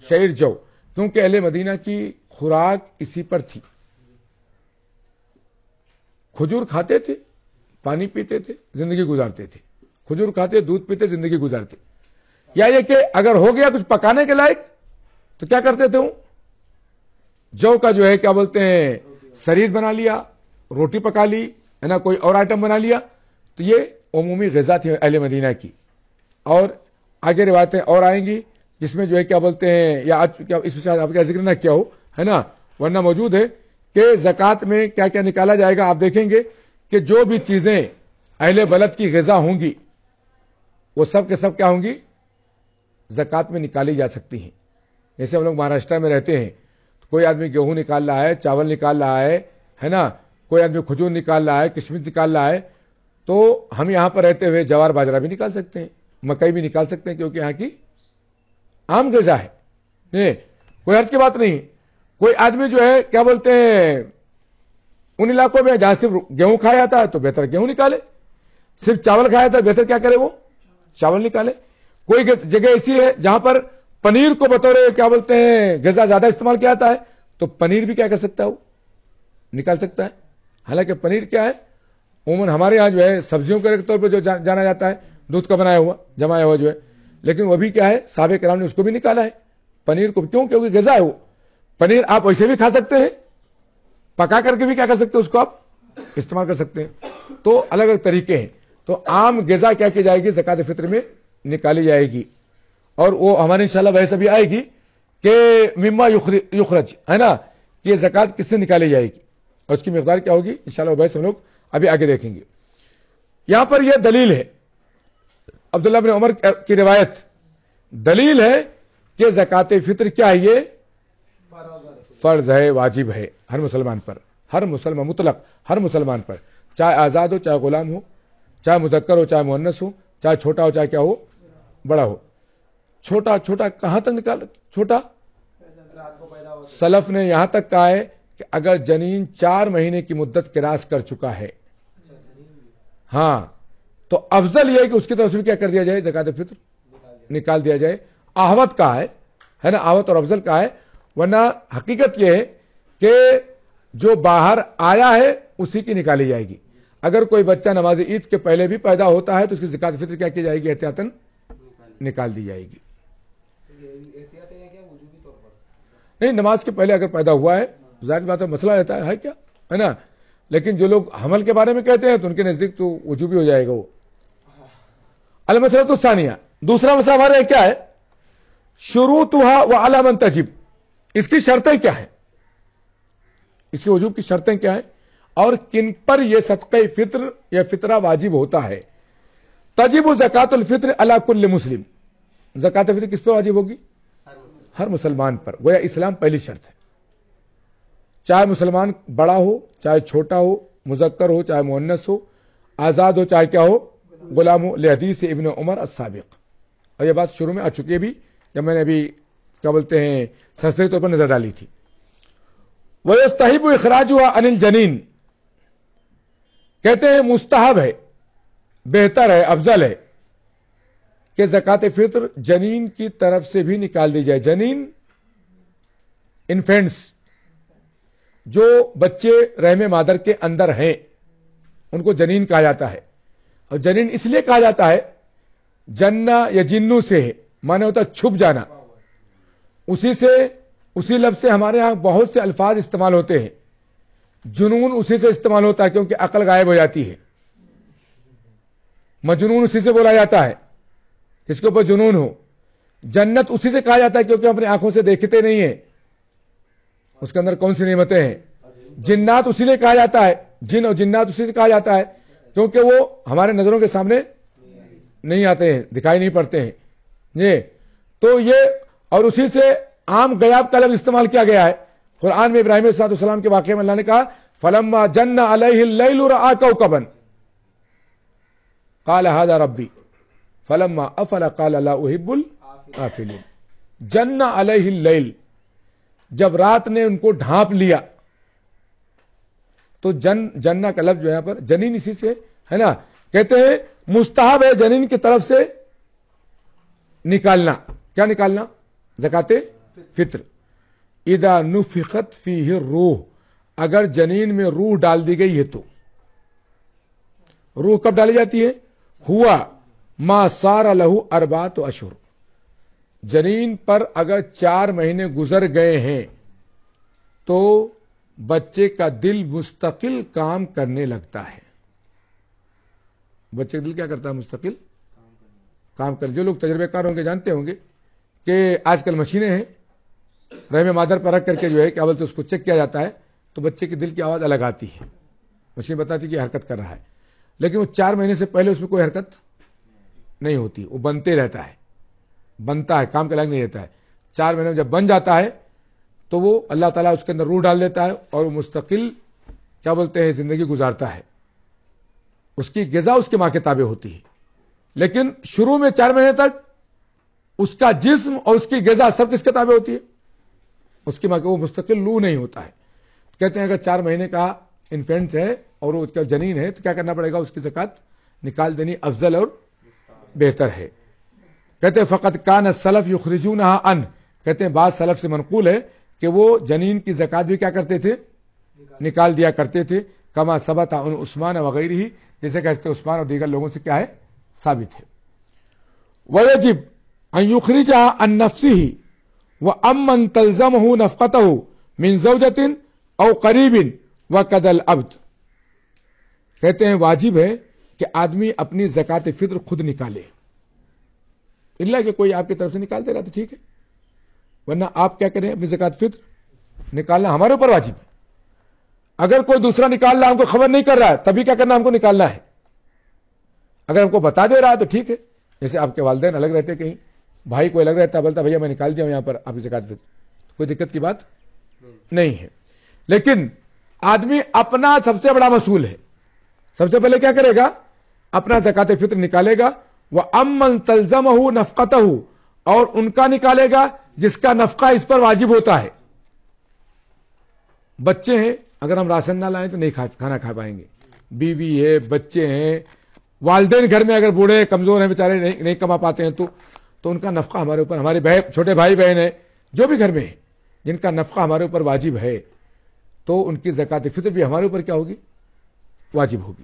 شعر جو کیونکہ اہل مدینہ کی خوراک اسی پر تھی کھجور کھاتے تھے پانی پیتے تھے زندگی گزارتے تھے کھجور کھاتے دودھ پیتے زندگی گزارتے یا یہ کہ اگر ہو گیا کچھ پکانے کے لائق تو کیا کرتے تھے جو کا جو ہے کیا بولتے ہیں شریر بنا لیا روٹی پکا لی نا کوئی اور آئٹم بنا لیا تو یہ عمومی غذا تھی اہل مدینہ کی اور آگے روایتیں اور آئیں گی جس میں جو ہے کیا بولتے ہیں یا آج کیا اس میں آپ کا ذکر نہ کیا ہو ہے نا ورنہ موجود ہے کہ زکوٰۃ میں کیا کیا نکالا جائے گا آپ دیکھیں گے کہ جو بھی چیزیں اہل بلد کی غذا ہوں گی وہ سب کے سب کیا ہوں گی زکوٰۃ میں نکالی جا سکتی ہیں جیسے ہم لوگ مہاراشٹرا میں رہتے ہیں کوئی آدمی گیہوں نکال رہا ہے چاول نکال رہا ہے ہے نا کوئی آدمی کھجور نکال رہا ہے کشمش نکال رہا ہے تو ہم یہاں پر رہتے ہوئے جوار باجرا بھی نکال سکتے ہیں مکئی بھی نکال سکتے ہیں کیونکہ یہاں کی عام غذا ہے کوئی کی بات نہیں کوئی آدمی جو ہے کیا بولتے ہیں ان علاقوں میں جہاں صرف گیہوں کھایا جاتا ہے تو بہتر گیہوں نکالے صرف چاول کھایا جاتا ہے بہتر کیا کرے وہ چاول نکالے کوئی جگہ ایسی ہے جہاں پر پنیر کو بطور کیا بولتے ہیں غذا زیادہ استعمال کیا جاتا ہے تو پنیر بھی کیا کر سکتا ہے وہ نکال سکتا ہے حالانکہ پنیر کیا ہے عموماً ہمارے یہاں جو ہے سبزیوں کے طور پہ جو جانا جاتا ہے دودھ کا بنایا ہوا جمایا ہوا جو ہے لیکن وہ بھی کیا ہے سابق کرام نے اس کو بھی نکالا ہے پنیر کو کیوں کیونکہ غذا ہے وہ پنیر آپ ویسے بھی کھا سکتے ہیں پکا کر کے بھی کیا کر سکتے ہیں اس کو آپ استعمال کر سکتے ہیں تو الگ الگ طریقے ہیں تو عام غذا کیا کی جائے گی زکات فطر میں نکالی جائے گی اور وہ ہمارے انشاءاللہ شاء ویسے بھی آئے گی کہ زکوٰۃ کس سے نکالی جائے گی اور اس کی مقدار کیا ہوگی انشاءاللہ شاء اللہ ہم لوگ ابھی آگے دیکھیں گے یہاں پر یہ دلیل ہے عبداللہ بن عمر کی روایت دلیل ہے کہ زکات فطر کیا ہے یہ فرض ہے واجب ہے ہر مسلمان پر ہر مسلمان مطلق ہر مسلمان پر چاہے آزاد ہو چاہے غلام ہو چاہے مذکر ہو چاہے مونس ہو چاہے چھوٹا ہو چاہے کیا ہو بڑا ہو چھوٹا چھوٹا کہاں تک نکال چھوٹا سلف نے یہاں تک کہا ہے کہ اگر جنین چار مہینے کی مدت کراس کر چکا ہے اچھا، ہاں تو افضل یہ ہے کہ اس کی طرف سے بھی کیا کر دیا جائے زکات فطر نکال دیا جائے آہوت کا ہے ہے نا آوت اور افضل کا ہے ورنہ حقیقت یہ ہے کہ جو باہر آیا ہے اسی کی نکالی جائے گی اگر کوئی بچہ نماز عید کے پہلے بھی پیدا ہوتا ہے تو اس کی زکات فطر کیا کی جائے گی نکال دی جائے گی نہیں نماز کے پہلے اگر پیدا ہوا ہے ظاہر بات ہے مسئلہ رہتا ہے کیا ہے نا لیکن جو لوگ حمل کے بارے میں کہتے ہیں تو ان کے نزدیک تو وجوبی ہو جائے گا وہ المسلۃ تو ثانیہ دوسرا مسئلہ ہمارے کیا ہے شروع تو علام تجیب اس کی شرطیں کیا ہے اس کے وجوب کی شرطیں کیا ہیں اور کن پر یہ صدقہ فطر یا فطرہ واجب ہوتا ہے تجیب و زکات الفطر اللہ کل مسلم زکات کس پر واجب ہوگی ہر مسلمان پر گویا اسلام پہلی شرط ہے چاہے مسلمان بڑا ہو چاہے چھوٹا ہو مذکر ہو چاہے مونس ہو آزاد ہو چاہے کیا ہو غلام ہو ابن عمر السابق اور یہ بات شروع میں آ چکی ہے جب میں نے ابھی کیا بولتے ہیں سرسری طور پر نظر ڈالی تھی وہ استحب و اخراج ہوا انل جنین کہتے ہیں مستحب ہے بہتر ہے افضل ہے کہ زکوٰۃ فطر جنین کی طرف سے بھی نکال دی جائے جنین انفینٹس جو بچے رحم مادر کے اندر ہیں ان کو جنین کہا جاتا ہے اور جنین اس لیے کہا جاتا ہے جنا یا جنو سے ہے مانے ہوتا چھپ جانا اسی سے اسی لفظ سے ہمارے ہاں بہت سے الفاظ استعمال ہوتے ہیں جنون اسی سے استعمال ہوتا ہے کیونکہ عقل غائب ہو جاتی ہے مجنون اسی سے بولا جاتا ہے جس کے اوپر جنون ہو جنت اسی سے کہا جاتا ہے کیونکہ ہم اپنی آنکھوں سے دیکھتے نہیں ہیں اس کے اندر کون سی نعمتیں ہیں جنات اسی لیے کہا جاتا ہے جن اور جنات اسی سے کہا جاتا ہے کیونکہ وہ ہمارے نظروں کے سامنے نہیں آتے ہیں دکھائی نہیں پڑتے ہیں تو یہ اور اسی سے عام کا لفظ استعمال کیا گیا ہے قرآن میں ابراہیم سعد السلام کے واقعے میں اللہ نے کہا فلم جن جن ربی اللیل جب رات نے ان کو ڈھانپ لیا تو جن جننا کا لفظ جو ہے جنین اسی سے ہے نا کہتے ہیں مستحب ہے جنین کی طرف سے نکالنا کیا نکالنا زکاتے فطر ادا نفقت فی روح اگر جنین میں روح ڈال دی گئی ہے تو روح کب ڈالی جاتی ہے ہوا ما سارا لہو اربات و اشور جنین پر اگر چار مہینے گزر گئے ہیں تو بچے کا دل مستقل کام کرنے لگتا ہے بچے کا دل کیا کرتا ہے مستقل کام کر جو لوگ تجربے کار ہوں گے جانتے ہوں گے کہ آج کل مشینیں ہیں رحم مادر پر رکھ کر کے جو ہے کہ اول تو اس کو چیک کیا جاتا ہے تو بچے کے دل کی آواز الگ آتی ہے مشین بتاتی کہ حرکت کر رہا ہے لیکن وہ چار مہینے سے پہلے اس میں کوئی حرکت نہیں ہوتی وہ بنتے رہتا ہے بنتا ہے کام کے لائق نہیں رہتا ہے چار مہینے میں جب بن جاتا ہے تو وہ اللہ تعالیٰ اس کے اندر روح ڈال دیتا ہے اور وہ مستقل کیا بولتے ہیں زندگی گزارتا ہے اس کی غذا اس کی ماں کتابیں ہوتی ہے لیکن شروع میں چار مہینے تک اس کا جسم اور اس کی غذا سب کس کتابیں ہوتی ہے اس کی ماں کے وہ مستقل لو نہیں ہوتا ہے کہتے ہیں اگر چار مہینے کا انفینٹ ہے اور وہ اس کا جنین ہے تو کیا کرنا پڑے گا اس کی زکات نکال دینی افضل اور بہتر ہے کہتے فقط کان سلف یو خون ان کہتے ہیں بعض سلف سے منقول ہے کہ وہ جنین کی زکات بھی کیا کرتے تھے نکال دیا کرتے تھے کما ان عثمان وغیرہ ہی جیسے کہتے عثمان اور دیگر لوگوں سے کیا ہے ثابت ہے وہ یخرجا ان نفسی ہی وہ ام تلزم ہوں نفقت ہو او قریب و قدل ابد کہتے ہیں واجب ہے کہ آدمی اپنی زکات فطر خود نکالے اللہ کہ کوئی آپ کی طرف سے نکال دے رہا تو ٹھیک ہے ورنہ آپ کیا کریں اپنی زکات فطر نکالنا ہمارے اوپر واجب ہے اگر کوئی دوسرا نکال رہا ہم کو خبر نہیں کر رہا ہے تبھی کیا کرنا ہم کو نکالنا ہے اگر ہم کو بتا دے رہا ہے تو ٹھیک ہے جیسے آپ کے والدین الگ رہتے کہیں بھائی کوئی الگ رہتا ہے بولتا بھیا میں نکال دیا ہوں یہاں پر آپ کی زکات فطر کوئی دقت کی بات نہیں ہے لیکن آدمی اپنا سب سے بڑا مصول ہے سب سے پہلے کیا کرے گا اپنا زکات فطر نکالے گا وہ امن تلزم ہو نفقت ہو اور ان کا نکالے گا جس کا نفقہ اس پر واجب ہوتا ہے بچے ہیں اگر ہم راشن نہ لائیں تو نہیں کھانا کھا پائیں گے بیوی ہے بچے ہیں والدین گھر میں اگر بوڑھے کمزور ہیں بےچارے نہیں کما پاتے ہیں تو ان کا نفقہ ہمارے اوپر ہمارے چھوٹے بھائی بہن ہیں جو بھی گھر میں ہیں جن کا نفقہ ہمارے اوپر واجب ہے تو ان کی زکات فطر بھی ہمارے اوپر کیا ہوگی واجب ہوگی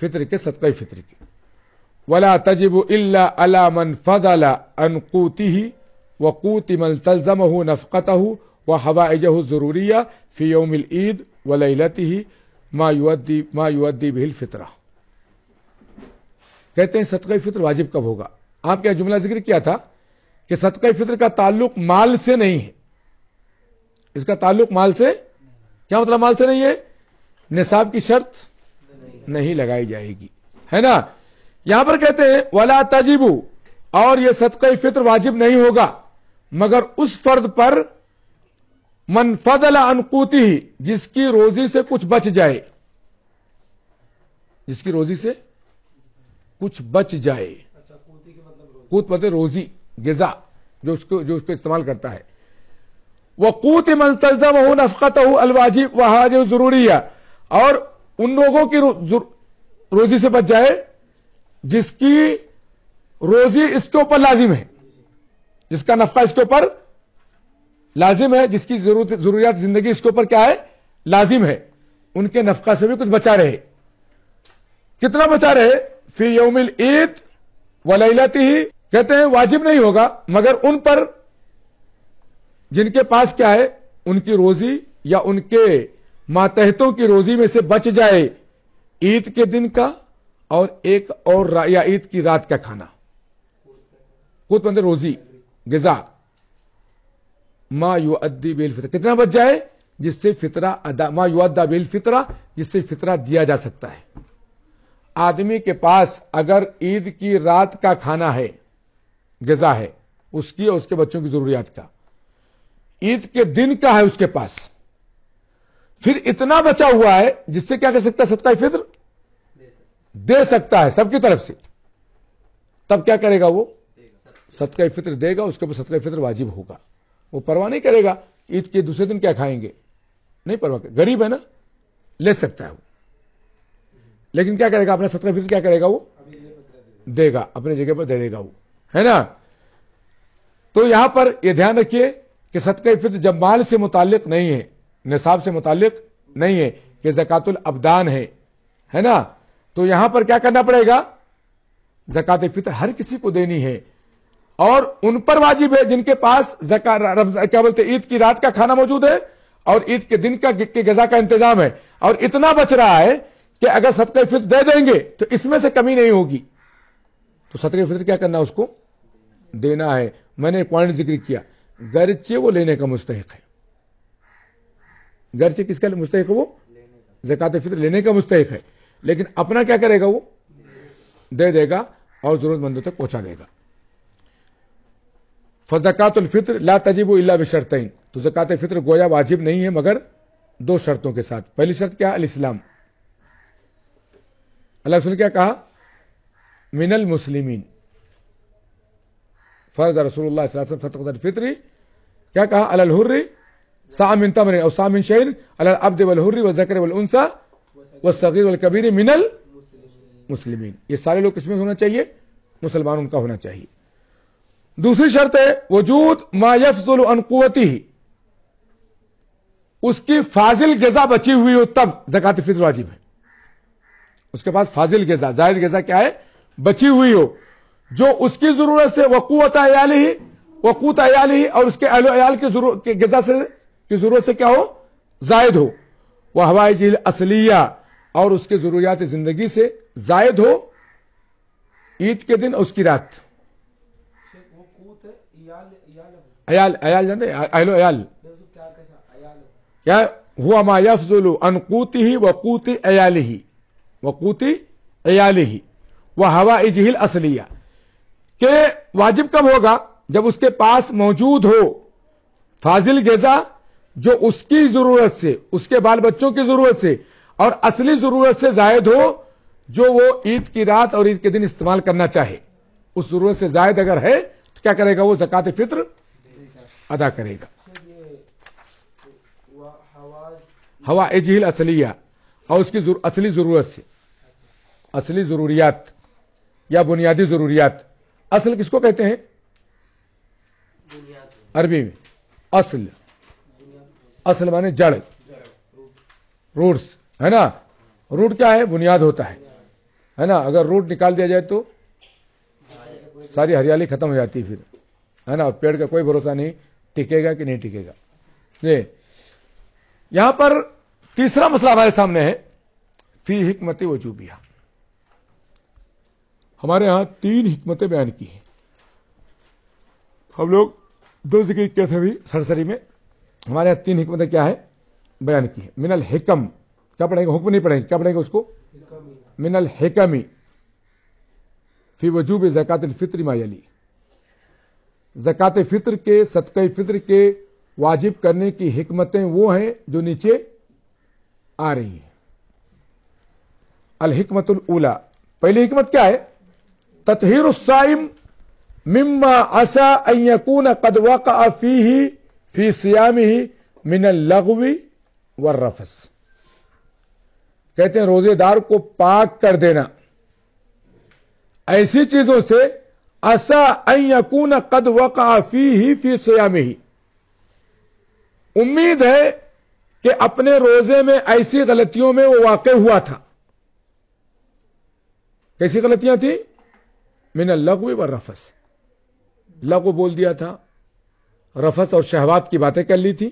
فطر کے صدقہ فطر کے ولا تجب اللہ علا من فضل ان قوتی ہی و قوت ملتظم ہو نفقت ہو و ہوا جہ ضروریہ فی یوم العید و لتی ہی ما یودی ما یودی بہل کہتے ہیں صدقہ فطر واجب کب ہوگا آپ کیا جملہ ذکر کیا تھا کہ صدقہ فطر کا تعلق مال سے نہیں ہے اس کا تعلق مال سے کیا مطلب مال سے نہیں ہے نصاب کی شرط نہیں لگائی جائے گی ہے نا یہاں پر کہتے ہیں ولا تجیب اور یہ صدقہ فطر واجب نہیں ہوگا مگر اس فرد پر منفرد جس کی روزی سے کچھ بچ جائے جس کی روزی روزی سے کچھ بچ جائے اچھا، کوت مطلب مطلب غذا جو اس کو جو اس کو استعمال کرتا ہے وہ کوت منتظم وہ ضروری ہے اور ان لوگوں کی روزی سے بچ جائے جس کی روزی اس کے اوپر لازم ہے جس کا نفقہ اس کے اوپر لازم ہے جس کی ضروریات زندگی اس کے اوپر کیا ہے لازم ہے ان کے نفقہ سے بھی کچھ بچا رہے کتنا بچا رہے فی یوم العید ولیلتی ہی کہتے ہیں واجب نہیں ہوگا مگر ان پر جن کے پاس کیا ہے ان کی روزی یا ان کے ماتحتوں کی روزی میں سے بچ جائے عید کے دن کا اور ایک اور یا عید کی رات کا کھانا خود روزی غذا بیل فطرہ کتنا بچ جائے جس سے ادا ما یو ادا بل جس سے فطرہ دیا جا سکتا ہے آدمی کے پاس اگر عید کی رات کا کھانا ہے غذا ہے اس کی اور اس کے بچوں کی ضروریات کا عید کے دن کا ہے اس کے پاس پھر اتنا بچا ہوا ہے جس سے کیا کر سکتا ہے صدقہ فطر دے سکتا ہے سب کی طرف سے تب کیا کرے گا وہ صدقہ فطر دے گا اس کے اوپر صدقہ فطر واجب ہوگا وہ پرواہ نہیں کرے گا عید کے دوسرے دن کیا کھائیں گے نہیں پرواہ غریب ہے نا لے سکتا ہے وہ لیکن کیا کرے گا اپنا صدقہ فطر کیا کرے گا وہ دے گا اپنے جگہ پر دے دے گا وہ ہے نا تو یہاں پر یہ دھیان رکھیے کہ صدقہ فطر جب مال سے متعلق نہیں ہے نصاب سے متعلق نہیں ہے کہ زکات البدان ہے ہے نا تو یہاں پر کیا کرنا پڑے گا زکات فطر ہر کسی کو دینی ہے اور ان پر واجب ہے جن کے پاس کیا بولتے عید کی رات کا کھانا موجود ہے اور عید کے دن کا غذا کا انتظام ہے اور اتنا بچ رہا ہے کہ اگر صدقہ فطر دے دیں گے تو اس میں سے کمی نہیں ہوگی تو صدقہ فطر کیا کرنا اس کو دینا ہے میں نے ایک پوائنٹ ذکر کیا گرچہ وہ لینے کا مستحق ہے گھر سے کس کا مستحق وہ زکات فطر لینے کا مستحق ہے لیکن اپنا کیا کرے گا وہ دے دے گا اور ضرورت مندوں تک پہنچا دے گا فضکات الفطر لا تجیب اللہ بشرطین تو زکات فطر گویا واجب نہیں ہے مگر دو شرطوں کے ساتھ پہلی شرط کیا الاسلام اللہ رسول کیا کہا من المسلمین فرض رسول اللہ فطح الفطری کیا کہا الحر سامن من تمر او سا شعر على العبد والحر والذكر والانسا والصغير والكبير من المسلمين یہ سارے لوگ کس میں ہونا چاہیے مسلمان ان کا ہونا چاہیے دوسری شرط ہے وجود ما يفضل عن قوته اس کی فاضل غذا بچی ہوئی ہو تب زکات فطر واجب ہے اس کے پاس فاضل غذا زائد غذا کیا ہے بچی ہوئی ہو جو اس کی ضرورت سے وقوت عیالی ہی وقوت عیالی ہی اور اس کے اہل و عیال کی غذا سے ضرورت سے کیا ہو زائد ہو وہ ہوائی جیل اصلیہ اور اس کے ضروریات زندگی سے زائد ہو عید کے دن اس کی رات ایال ایالو ایال یا ہوا ماضول ہی وقوتی ایال ہی وقوتی ایال ہی وہ ہوا اجہل اصلیہ کہ واجب کب ہوگا جب اس کے پاس موجود ہو فاضل غزہ جو اس کی ضرورت سے اس کے بال بچوں کی ضرورت سے اور اصلی ضرورت سے زائد ہو جو وہ عید کی رات اور عید کے دن استعمال کرنا چاہے اس ضرورت سے زائد اگر ہے تو کیا کرے گا وہ زکات فطر ادا کرے گا ہوا ای جھیل اور اس کی اصلی ضرورت سے اصلی ضروریات یا بنیادی ضروریات اصل کس کو کہتے ہیں عربی میں اصل اصل جڑ روٹس ہے نا روٹ کیا ہے بنیاد ہوتا ہے ہے نا اگر روٹ نکال دیا جائے تو ساری ہریالی ختم ہو جاتی ہے پھر ہے نا پیڑ کا کوئی بھروسہ نہیں ٹکے گا کہ نہیں ٹکے گا جی۔ یہاں پر تیسرا مسئلہ ہمارے سامنے ہے فی حکمت وجوبیہ ہمارے ہاں تین حکمتیں بیان کی ہیں ہم لوگ دو ذکر کیا سرسری میں ہمارے یہاں تین حکمتیں کیا ہے بیان کی ہے من الحکم کیا پڑھیں گے حکم نہیں پڑھیں گے کیا پڑھیں گے اس کو من الحکم فی وجوب زکات الفطر علی زکات فطر کے صدقہ فطر کے واجب کرنے کی حکمتیں وہ ہیں جو نیچے آ رہی ہیں الحکمت الا پہلی حکمت کیا ہے تتہیر فی سیام ہی من الغوی و رفس کہتے ہیں روزے دار کو پاک کر دینا ایسی چیزوں سے قد وقع کافی ہی فی سیام ہی امید ہے کہ اپنے روزے میں ایسی غلطیوں میں وہ واقع ہوا تھا کیسی غلطیاں تھی من الغوی و رفس لگو بول دیا تھا رفت اور شہوات کی باتیں کر لی تھی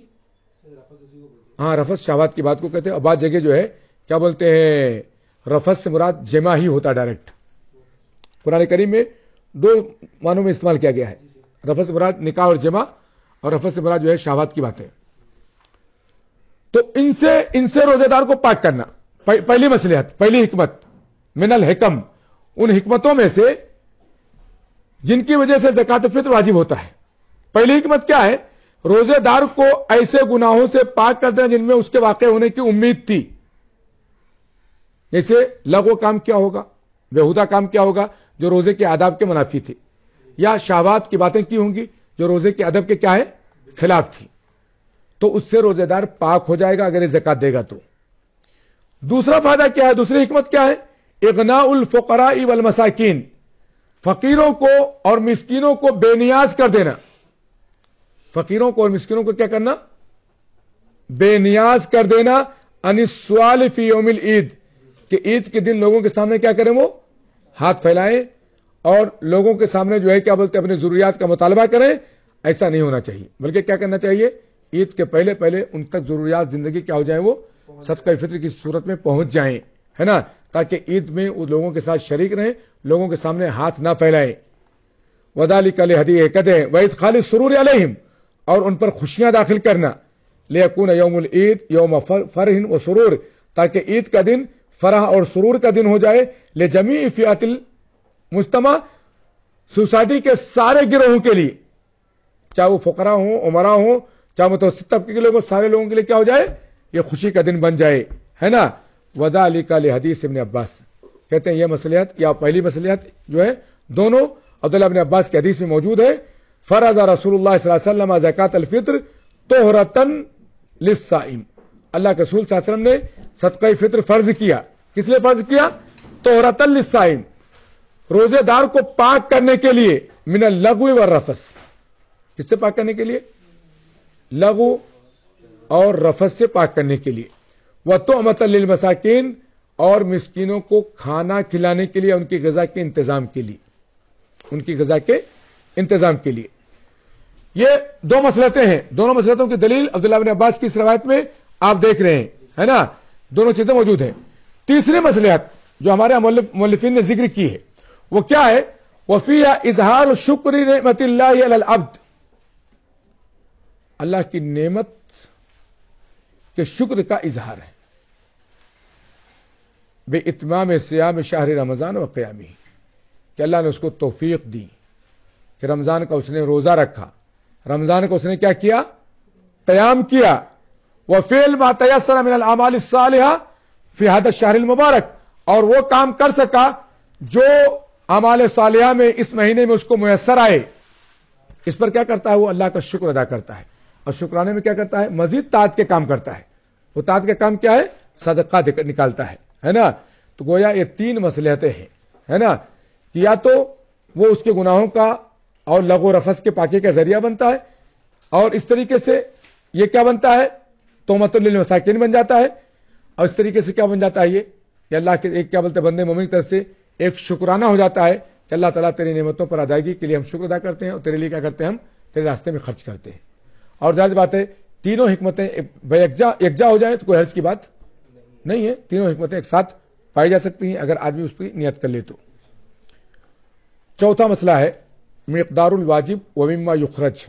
ہاں رفت شہوات کی بات کو کہتے ہیں اور بعض جگہ جو ہے کیا بولتے ہیں رفت سے مراد جمع ہی ہوتا ڈائریکٹ قرآن کریم میں دو معنوں میں استعمال کیا گیا ہے رفت مراد نکاح اور جمع اور رفت سے مراد جو ہے شہوات کی باتیں تو ان سے ان سے روزے دار کو پاک کرنا پہلی مسلحت پہلی حکمت من الحکم ان حکمتوں میں سے جن کی وجہ سے زکات فطر واجب ہوتا ہے پہلی حکمت کیا ہے روزے دار کو ایسے گناہوں سے پاک کر دیں جن میں اس کے واقع ہونے کی امید تھی جیسے لگو کام کیا ہوگا بےحدہ کام کیا ہوگا جو روزے کے آداب کے منافی تھے یا شہوات کی باتیں کی ہوں گی جو روزے کے ادب کے کیا ہے خلاف تھی تو اس سے روزے دار پاک ہو جائے گا اگر یہ زکات دے گا تو دوسرا فائدہ کیا ہے دوسری حکمت کیا ہے اغنا الفقراء والمساکین فقیروں کو اور مسکینوں کو بے نیاز کر دینا فقیروں کو اور مسکروں کو کیا کرنا بے نیاز کر دینا انسوال فی یوم عید کہ عید کے دن لوگوں کے سامنے کیا کریں وہ ہاتھ پھیلائیں اور لوگوں کے سامنے جو ہے کیا بولتے اپنے ضروریات کا مطالبہ کریں ایسا نہیں ہونا چاہیے بلکہ کیا کرنا چاہیے عید کے پہلے پہلے ان تک ضروریات زندگی کیا ہو جائیں وہ صدقہ فطر کی صورت میں پہنچ جائیں ہے نا تاکہ عید میں وہ لوگوں کے ساتھ شریک رہیں لوگوں کے سامنے ہاتھ نہ پھیلائیں ودالی کل خالی سرور علیہم اور ان پر خوشیاں داخل کرنا لے کون یوم العید یوم فرحین و سرور تاکہ عید کا دن فرح اور سرور کا دن ہو جائے لے جمی افیات المجتمع سوسائٹی کے سارے گروہوں کے لیے چاہے وہ فقرا ہوں عمرہ ہوں چاہے متوسط طبقے کے لوگ سارے لوگوں کے لیے کیا ہو جائے یہ خوشی کا دن بن جائے ہے نا ودا علی کا حدیث ابن عباس کہتے ہیں یہ مسلحت پہلی مسلحت جو ہے دونوں عبداللہ ابن عباس کی حدیث میں موجود ہے فرض رسول اللہ صلی اللہ علیہ وسلم زکات الفطر تو لسائم اللہ کے رسول صلی اللہ علیہ وسلم نے صدقہ فطر فرض کیا کس لیے فرض کیا توہرتن لسائم روزے دار کو پاک کرنے کے لیے من لغو رفس کس سے پاک کرنے کے لیے لغو اور رفس سے پاک کرنے کے لیے وہ تو المساکین اور مسکینوں کو کھانا کھلانے کے لیے ان کی غذا کے انتظام کے لیے ان کی غذا کے انتظام کے لیے یہ دو مسلطیں ہیں دونوں مسلطوں کی دلیل عبداللہ بن عباس کی اس روایت میں آپ دیکھ رہے ہیں ہے نا دونوں چیزیں موجود ہیں تیسری مسلحت جو ہمارے مولفین نے ذکر کی ہے وہ کیا ہے وفیہ اظہار یا نعمت اللہ کی نعمت کے شکر کا اظہار ہے بے اتمام سیام شاہر رمضان و قیامی کہ اللہ نے اس کو توفیق دی کہ رمضان کا اس نے روزہ رکھا رمضان کو اس نے کیا کیا قیام کیا وہ فیل من العمال فی حد المبارک اور وہ کام کر سکا جو صالحہ میں میں اس اس مہینے کو میسر آئے اس پر کیا کرتا ہے وہ اللہ کا شکر ادا کرتا ہے اور شکرانے میں کیا کرتا ہے مزید تاج کے کام کرتا ہے وہ تاج کے کام کیا ہے صدقہ نکالتا ہے ہے نا تو گویا یہ تین مسلحتیں ہیں ہے نا کہ یا تو وہ اس کے گناہوں کا اور لغو رفس کے پاکے کا ذریعہ بنتا ہے اور اس طریقے سے یہ کیا بنتا ہے تومت المساکین بن جاتا ہے اور اس طریقے سے کیا بن جاتا ہے یہ کہ اللہ کے ایک کیا بولتے بندے مومن کی طرف سے ایک شکرانہ ہو جاتا ہے کہ اللہ تعالیٰ تیری نعمتوں پر ادائیگی کے لیے ہم شکر ادا کرتے ہیں اور تیرے لیے کیا کرتے ہیں ہم تیرے راستے میں خرچ کرتے ہیں اور زیادہ بات ہے تینوں حکمتیں یکجا ہو جائیں تو کوئی حرض کی بات نہیں ہے تینوں حکمتیں ایک ساتھ پائی جا سکتی ہیں اگر آدمی اس کی نیت کر لے تو چوتھا مسئلہ ہے مقدار الواجب مما یخرج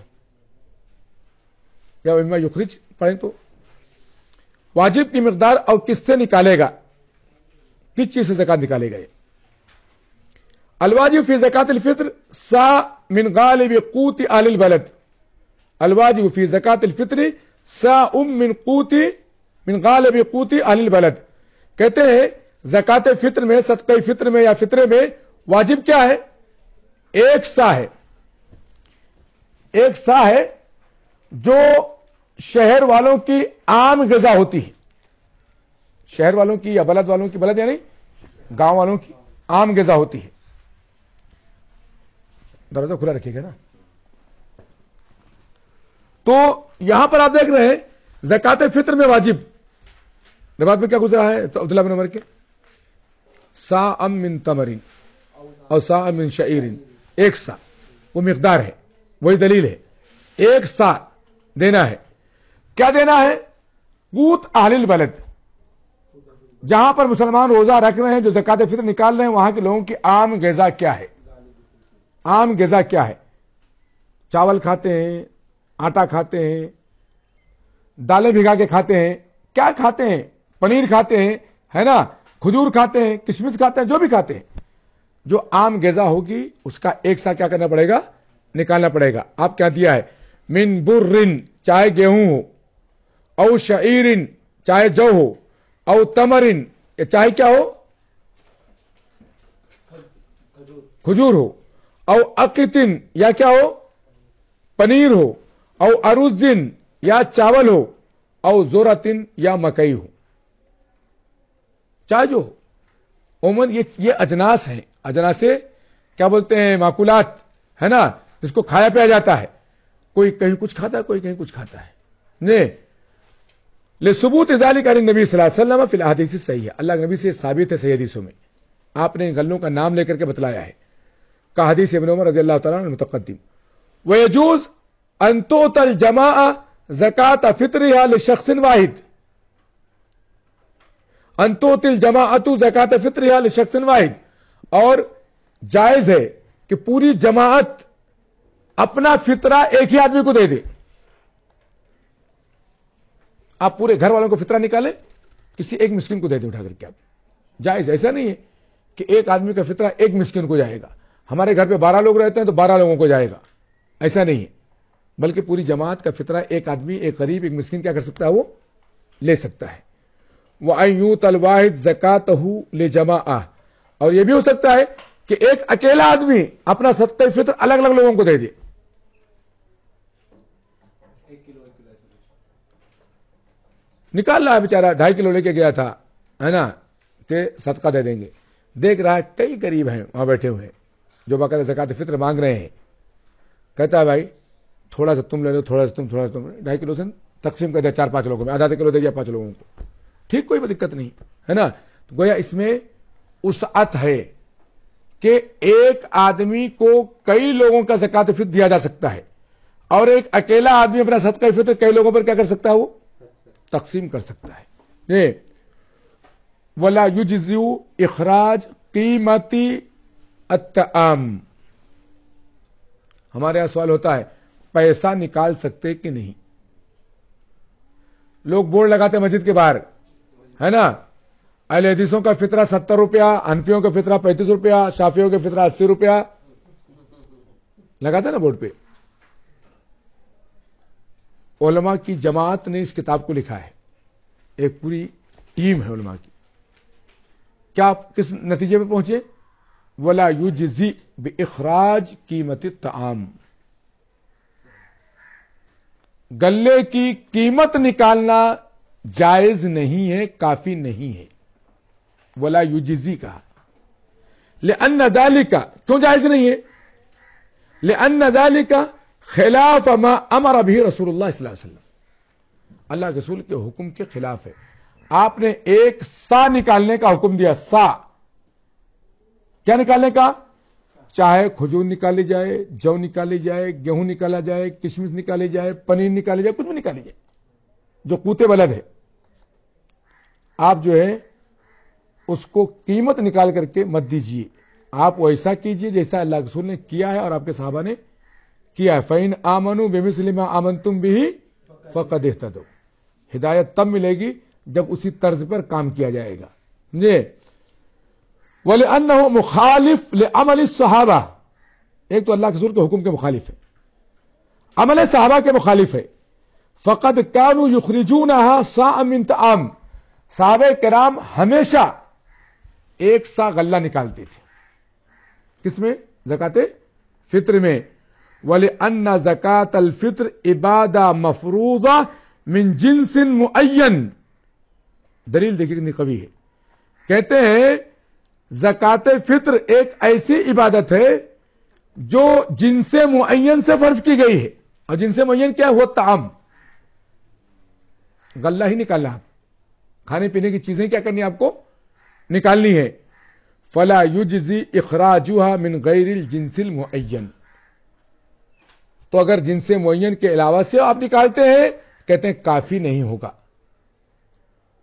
یا وبیما یخرج پڑھیں تو واجب کی مقدار اور کس سے نکالے گا کس چیز سے زکات نکالے گا الواجب فی زکات الفطر سا من غالب قوت آل البلد الواجب فی زکات الفطر سا ام من قوت من غالب قوت آل البلد کہتے ہیں زکات فطر میں صدقہ فطر میں یا فطرے میں واجب کیا ہے ایک سا ہے ایک سا ہے جو شہر والوں کی عام غذا ہوتی ہے شہر والوں کی یا بلد والوں کی یا یعنی گاؤں والوں کی عام غذا ہوتی ہے دروازہ کھلا رکھیے گا نا تو یہاں پر آپ دیکھ رہے ہیں زکات فطر میں واجب نماز میں کیا گزرا ہے عبداللہ بن عمر کے سا ام من تمرین اور من شعیرین ایک سا وہ مقدار ہے وہی دلیل ہے ایک سا دینا ہے کیا دینا ہے گوت اہل بلد جہاں پر مسلمان روزہ رکھ رہے ہیں جو زکات فطر نکال رہے ہیں وہاں کے لوگوں کی عام غذا کیا ہے عام غذا کیا ہے چاول کھاتے ہیں آٹا کھاتے ہیں دالیں بھگا کے کھاتے ہیں کیا کھاتے ہیں پنیر کھاتے ہیں ہے نا کھجور کھاتے ہیں کشمش کھاتے ہیں جو بھی کھاتے ہیں جو عام غذا ہوگی اس کا ایک ساتھ کیا کرنا پڑے گا نکالنا پڑے گا آپ کیا دیا ہے من بر چاہے گیہوں ہو او چاہے جو ہو او تمرن چاہے کیا ہو کھجور ہو او اقتن یا کیا ہو پنیر ہو او اروزن یا چاول ہو او زورتن یا مکئی ہو چاہے جو ہو عموماً یہ یہ اجناس ہیں اجناس کیا بولتے ہیں معقولات ہے نا جس کو کھایا پیا جاتا ہے کوئی کہیں کچھ کھاتا ہے کوئی کہیں کچھ کھاتا ہے نہیں لے ثبوت اظہار کر نبی صلی اللہ علیہ وسلم فی الحادیث صحیح ہے اللہ کے نبی سے ثابت ہے صحیح حدیثوں میں آپ نے غلوں کا نام لے کر کے بتلایا ہے کا حدیث ابن عمر رضی اللہ تعالیٰ نے متقدم ویجوز انتوت الجماع زکات فطر لشخص واحد انتوت تل زکات فطر واحد اور جائز ہے کہ پوری جماعت اپنا فطرہ ایک ہی آدمی کو دے دے آپ پورے گھر والوں کو فطرہ نکالے کسی ایک مسکن کو دے دیں اٹھا کر کے آپ جائز ایسا نہیں ہے کہ ایک آدمی کا فطرہ ایک مسکن کو جائے گا ہمارے گھر پہ بارہ لوگ رہتے ہیں تو بارہ لوگوں کو جائے گا ایسا نہیں ہے بلکہ پوری جماعت کا فطرہ ایک آدمی ایک غریب ایک مسکن کیا کر سکتا ہے وہ لے سکتا ہے اور یہ بھی ہو سکتا ہے کہ ایک اکیلا آدمی اپنا صدقہ فطر الگ الگ لوگوں کو دے دے نکال رہا بیچارہ ڈھائی کلو لے کے گیا تھا ہے نا کہ صدقہ دے دیں گے دیکھ رہا ہے کئی قریب ہیں وہاں بیٹھے ہوئے جو باقاعدہ زکات فطر مانگ رہے ہیں کہتا ہے بھائی تھوڑا سا تم لے لو تھوڑا سا تم تھوڑا سا تم ڈھائی کلو سے تقسیم کر دیا چار پانچ لوگوں میں آدھا کلو دے گیا پانچ لوگوں کو ٹھیک کوئی دقت نہیں ہے نا گویا اس میں اسعت ہے کہ ایک آدمی کو کئی لوگوں کا زکات فطر دیا جا سکتا ہے اور ایک اکیلا آدمی اپنا صدقہ کا کئی لوگوں پر کیا کر سکتا ہے وہ تقسیم کر سکتا ہے ولا اخراج قیمتی اتعام ہمارے یہاں سوال ہوتا ہے پیسہ نکال سکتے کہ نہیں لوگ بورڈ لگاتے مسجد کے باہر ہے نا حدیثوں کا فطرہ ستر روپیہ انفیوں کا فطرہ پینتیس روپیہ شافیوں کا فطرہ اسی روپیہ تھا نا بورڈ پہ علماء کی جماعت نے اس کتاب کو لکھا ہے ایک پوری ٹیم ہے علماء کی کیا آپ کس نتیجے پہ پہنچے ولا یو جزی بے اخراج قیمت تعام گلے کی قیمت نکالنا جائز نہیں ہے کافی نہیں ہے ولا یو کا لے اندالی کا کیوں جائز نہیں ہے لے اندالی کا خلاف امر ابھی رسول اللہ صلی اللہ علیہ وسلم اللہ رسول کے حکم کے خلاف ہے آپ نے ایک سا نکالنے کا حکم دیا سا کیا نکالنے کا چاہے کھجور نکالی جائے جو نکالی جائے گیہوں نکالا جائے کشمش نکالی جائے پنیر نکالی جائے کچھ بھی نکالی جائے جو کوتے بلد ہے آپ جو ہے اس کو قیمت نکال کر کے مت دیجیے آپ ویسا کیجیے جیسا اللہ رسول نے کیا ہے اور آپ کے صحابہ نے کیا ہے فعین آمن آمن تم بھی فقت احتو ہدایت تب ملے گی جب اسی طرز پر کام کیا جائے گا ولی ان مخالف صحابہ ایک تو اللہ کے سور کے حکم کے مخالف ہے عمل صحابہ کے مخالف ہے فقط کانو تعام صحابہ کرام ہمیشہ ایک سا غلہ نکالتے تھے کس میں زکات فطر میں ولی ان زکات الفطر عبادہ مفروضہ من جنس معین دلیل دیکھیے کتنی کبھی ہے کہتے ہیں زکات فطر ایک ایسی عبادت ہے جو جنس معین سے فرض کی گئی ہے اور جن سے معین کیا ہوتا ہم غلہ ہی نکالا آپ کھانے پینے کی چیزیں کیا کرنی آپ کو نکالنی ہے فلا یوجی المعین تو اگر جنس معین کے علاوہ سے آپ نکالتے ہیں کہتے ہیں کافی نہیں ہوگا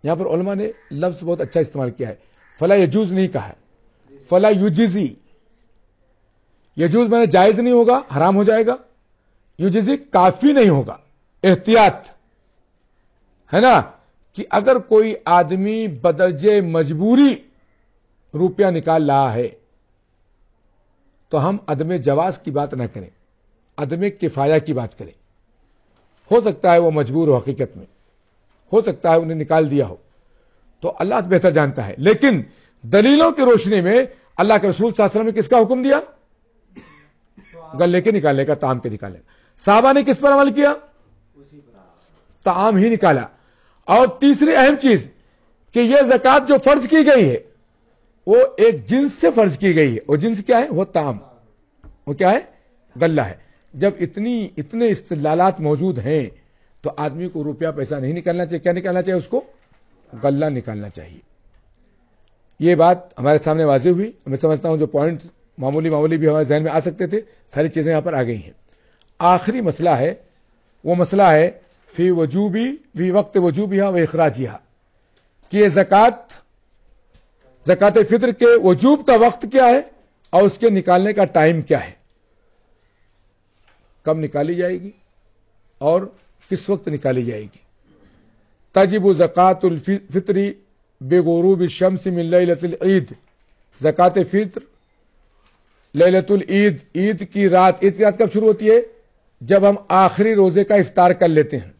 یہاں پر علماء نے لفظ بہت اچھا استعمال کیا ہے فلا یجوز نہیں کہا فلا یوجی یجوز میں نے جائز نہیں ہوگا حرام ہو جائے گا یو کافی نہیں ہوگا احتیاط ہے نا کہ اگر کوئی آدمی بدرج مجبوری روپیہ نکال رہا ہے تو ہم عدم جواز کی بات نہ کریں عدم کفایا کی بات کریں ہو سکتا ہے وہ مجبور ہو حقیقت میں ہو سکتا ہے انہیں نکال دیا ہو تو اللہ بہتر جانتا ہے لیکن دلیلوں کی روشنی میں اللہ کے رسول صلی اللہ علیہ وسلم نے کس کا حکم دیا گلے کے نکالے کا تام کے نکالے کا صحابہ نے کس پر عمل کیا تام ہی نکالا اور تیسری اہم چیز کہ یہ زکوۃ جو فرض کی گئی ہے وہ ایک جنس سے فرض کی گئی ہے وہ جنس کیا ہے وہ تام وہ کیا ہے غلہ ہے جب اتنی اتنے استدلالات موجود ہیں تو آدمی کو روپیہ پیسہ نہیں نکالنا چاہیے کیا نکالنا چاہیے اس کو غلہ نکالنا چاہیے یہ بات ہمارے سامنے واضح ہوئی میں سمجھتا ہوں جو پوائنٹ معمولی معمولی بھی ہمارے ذہن میں آ سکتے تھے ساری چیزیں یہاں پر آ گئی ہیں آخری مسئلہ ہے وہ مسئلہ ہے فی وجوبی فی وقت وجوبی ہاں و اخراجی ہاں کہ یہ زکوٰۃ زکات فطر کے وجوب کا وقت کیا ہے اور اس کے نکالنے کا ٹائم کیا ہے کب نکالی جائے گی اور کس وقت نکالی جائے گی زکات الفطری بے غروب شمس العید زکات فطر للت العید عید کی رات عید کی رات کب شروع ہوتی ہے جب ہم آخری روزے کا افطار کر لیتے ہیں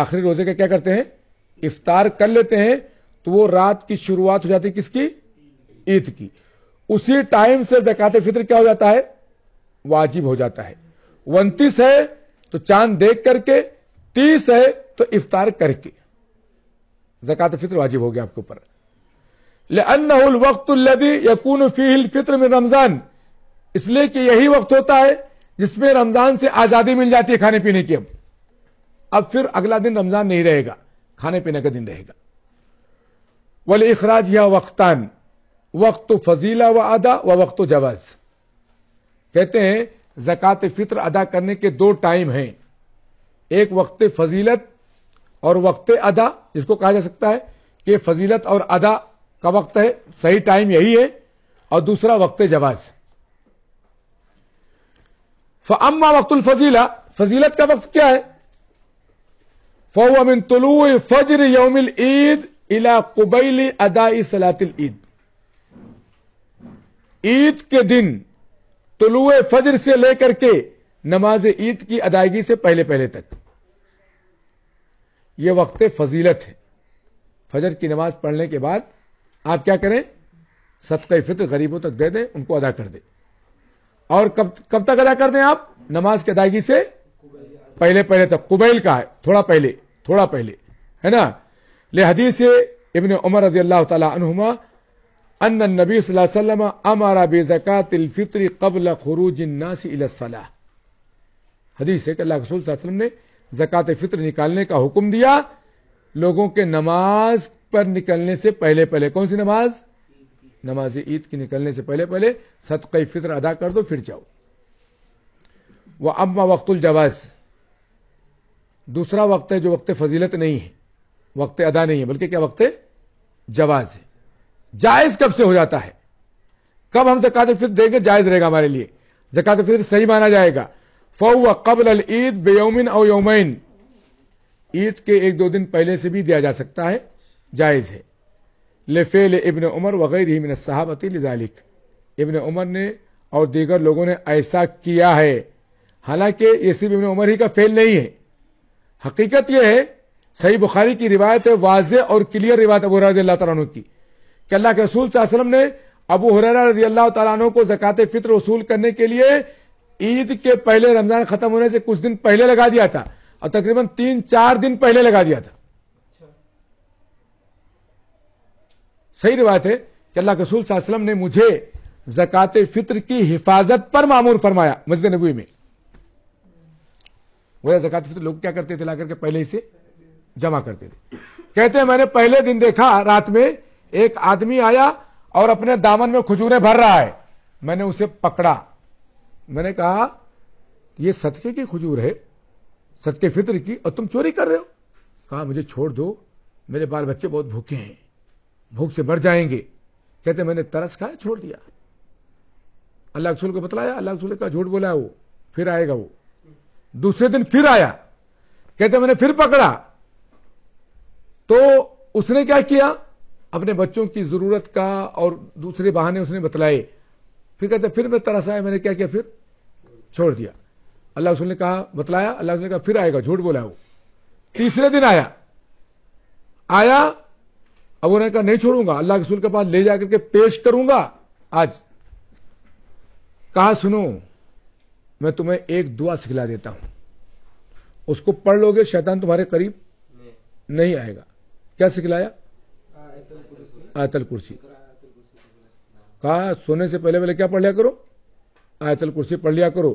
آخری روزے کا کیا کرتے ہیں افطار کر لیتے ہیں تو وہ رات کی شروعات ہو جاتی ہے کس کی عید کی اسی ٹائم سے زکات فطر کیا ہو جاتا ہے واجب ہو جاتا ہے انتیس ہے تو چاند دیکھ کر کے تیس ہے تو افطار کر کے زکات فطر واجب ہو گیا آپ کے اوپر لے انقت الدی یا کن فی الفطر میں رمضان اس لیے کہ یہی وقت ہوتا ہے جس میں رمضان سے آزادی مل جاتی ہے کھانے پینے کی اب اب پھر اگلا دن رمضان نہیں رہے گا کھانے پینے کا دن رہے گا ولی اخراج یا وقتان وقت و فضیلا و ادا و وقت و جواز کہتے ہیں زکات فطر ادا کرنے کے دو ٹائم ہیں ایک وقت فضیلت اور وقت ادا جس کو کہا جا سکتا ہے کہ فضیلت اور ادا کا وقت ہے صحیح ٹائم یہی ہے اور دوسرا وقت جواز وقت الفضیلہ فضیلت کا وقت کیا ہے فو من طلوع فجر یوم العید الى قبیل ادائی صلاة العید عید کے دن طلوع فجر سے لے کر کے نماز عید کی ادائیگی سے پہلے پہلے تک یہ وقت فضیلت ہے فجر کی نماز پڑھنے کے بعد آپ کیا کریں صدقہ فطر غریبوں تک دے دیں ان کو ادا کر دیں اور کب تک ادا کر دیں آپ نماز کی ادائیگی سے پہلے پہلے تک قبیل کا ہے تھوڑا پہلے تھوڑا پہلے ہے نا لے حدیث ابن عمر رضی اللہ تعالی عنہما ان نبی صلی اللہ علیہ وسلم امارا بے زکات الفطر قبل خروج الناس الصلاح حدیث ہے کہ اللہ رسول صلی اللہ علیہ وسلم نے زکات فطر نکالنے کا حکم دیا لوگوں کے نماز پر نکلنے سے پہلے پہلے کون سی نماز نماز عید کی نکلنے سے پہلے پہلے صدقہ فطر ادا کر دو پھر جاؤ وہ اما وقت الجواز دوسرا وقت ہے جو وقت فضیلت نہیں ہے وقت ادا نہیں ہے بلکہ کیا وقت جواز ہے جائز کب سے ہو جاتا ہے کب ہم زکات فطر دیں گے جائز رہے گا ہمارے لیے زکات فطر صحیح مانا جائے گا فو قبل العید بے یومن او یومین عید کے ایک دو دن پہلے سے بھی دیا جا سکتا ہے جائز ہے لفیل ابن عمر وغیرہ صاحب ابن عمر نے اور دیگر لوگوں نے ایسا کیا ہے حالانکہ یہ صرف ابن عمر ہی کا فیل نہیں ہے حقیقت یہ ہے صحیح بخاری کی روایت ہے واضح اور کلیئر روایت ابو رضی اللہ تعالیٰ عنہ کی کہ اللہ کے رسول صلی اللہ علیہ وسلم نے ابو حرارہ رضی اللہ تعالیٰ عنہ کو زکات فطر وصول کرنے کے لیے عید کے پہلے رمضان ختم ہونے سے کچھ دن پہلے لگا دیا تھا اور تقریباً تین چار دن پہلے لگا دیا تھا صحیح روایت ہے کہ اللہ کے رسول صلی اللہ علیہ وسلم نے مجھے زکات فطر کی حفاظت پر معمور فرمایا مسجد نبوی میں زکات فطر لوگ کیا کرتے تھے لا کر کے پہلے ہی سے جمع کرتے تھے کہتے ہیں میں نے پہلے دن دیکھا رات میں ایک آدمی آیا اور اپنے دامن میں کھجورے بھر رہا ہے میں نے اسے پکڑا میں نے کہا یہ صدقے کی کھجور ہے صدقے فطر کی اور تم چوری کر رہے ہو کہا مجھے چھوڑ دو میرے بال بچے بہت بھوکے ہیں بھوک سے مر جائیں گے کہتے میں نے ترس کھایا چھوڑ دیا اللہ رسول کو بتلایا اللہ کا جھوٹ بولا وہ پھر آئے گا وہ دوسرے دن پھر آیا کہتے میں نے پھر پکڑا تو اس نے کیا کیا اپنے بچوں کی ضرورت کا اور دوسرے بہانے اس نے بتلائے پھر کہتے پھر میں ترس آیا میں نے کیا کیا پھر چھوڑ دیا اللہ رسول نے کہا بتلایا اللہ اسلو نے کہا پھر آئے گا جھوٹ بولا وہ تیسرے دن آیا آیا اب انہوں نے کہا نہیں چھوڑوں گا اللہ رسول کے پاس لے جا کر کے پیش کروں گا آج کہا سنو میں تمہیں ایک دعا سکھلا دیتا ہوں اس کو پڑھ لو گے شیطان تمہارے قریب نہیں آئے گا کیا سکھلایا آیت الکرسی کہا سونے سے پہلے پہلے کیا پڑھ لیا کرو آیت الکرسی پڑھ لیا کرو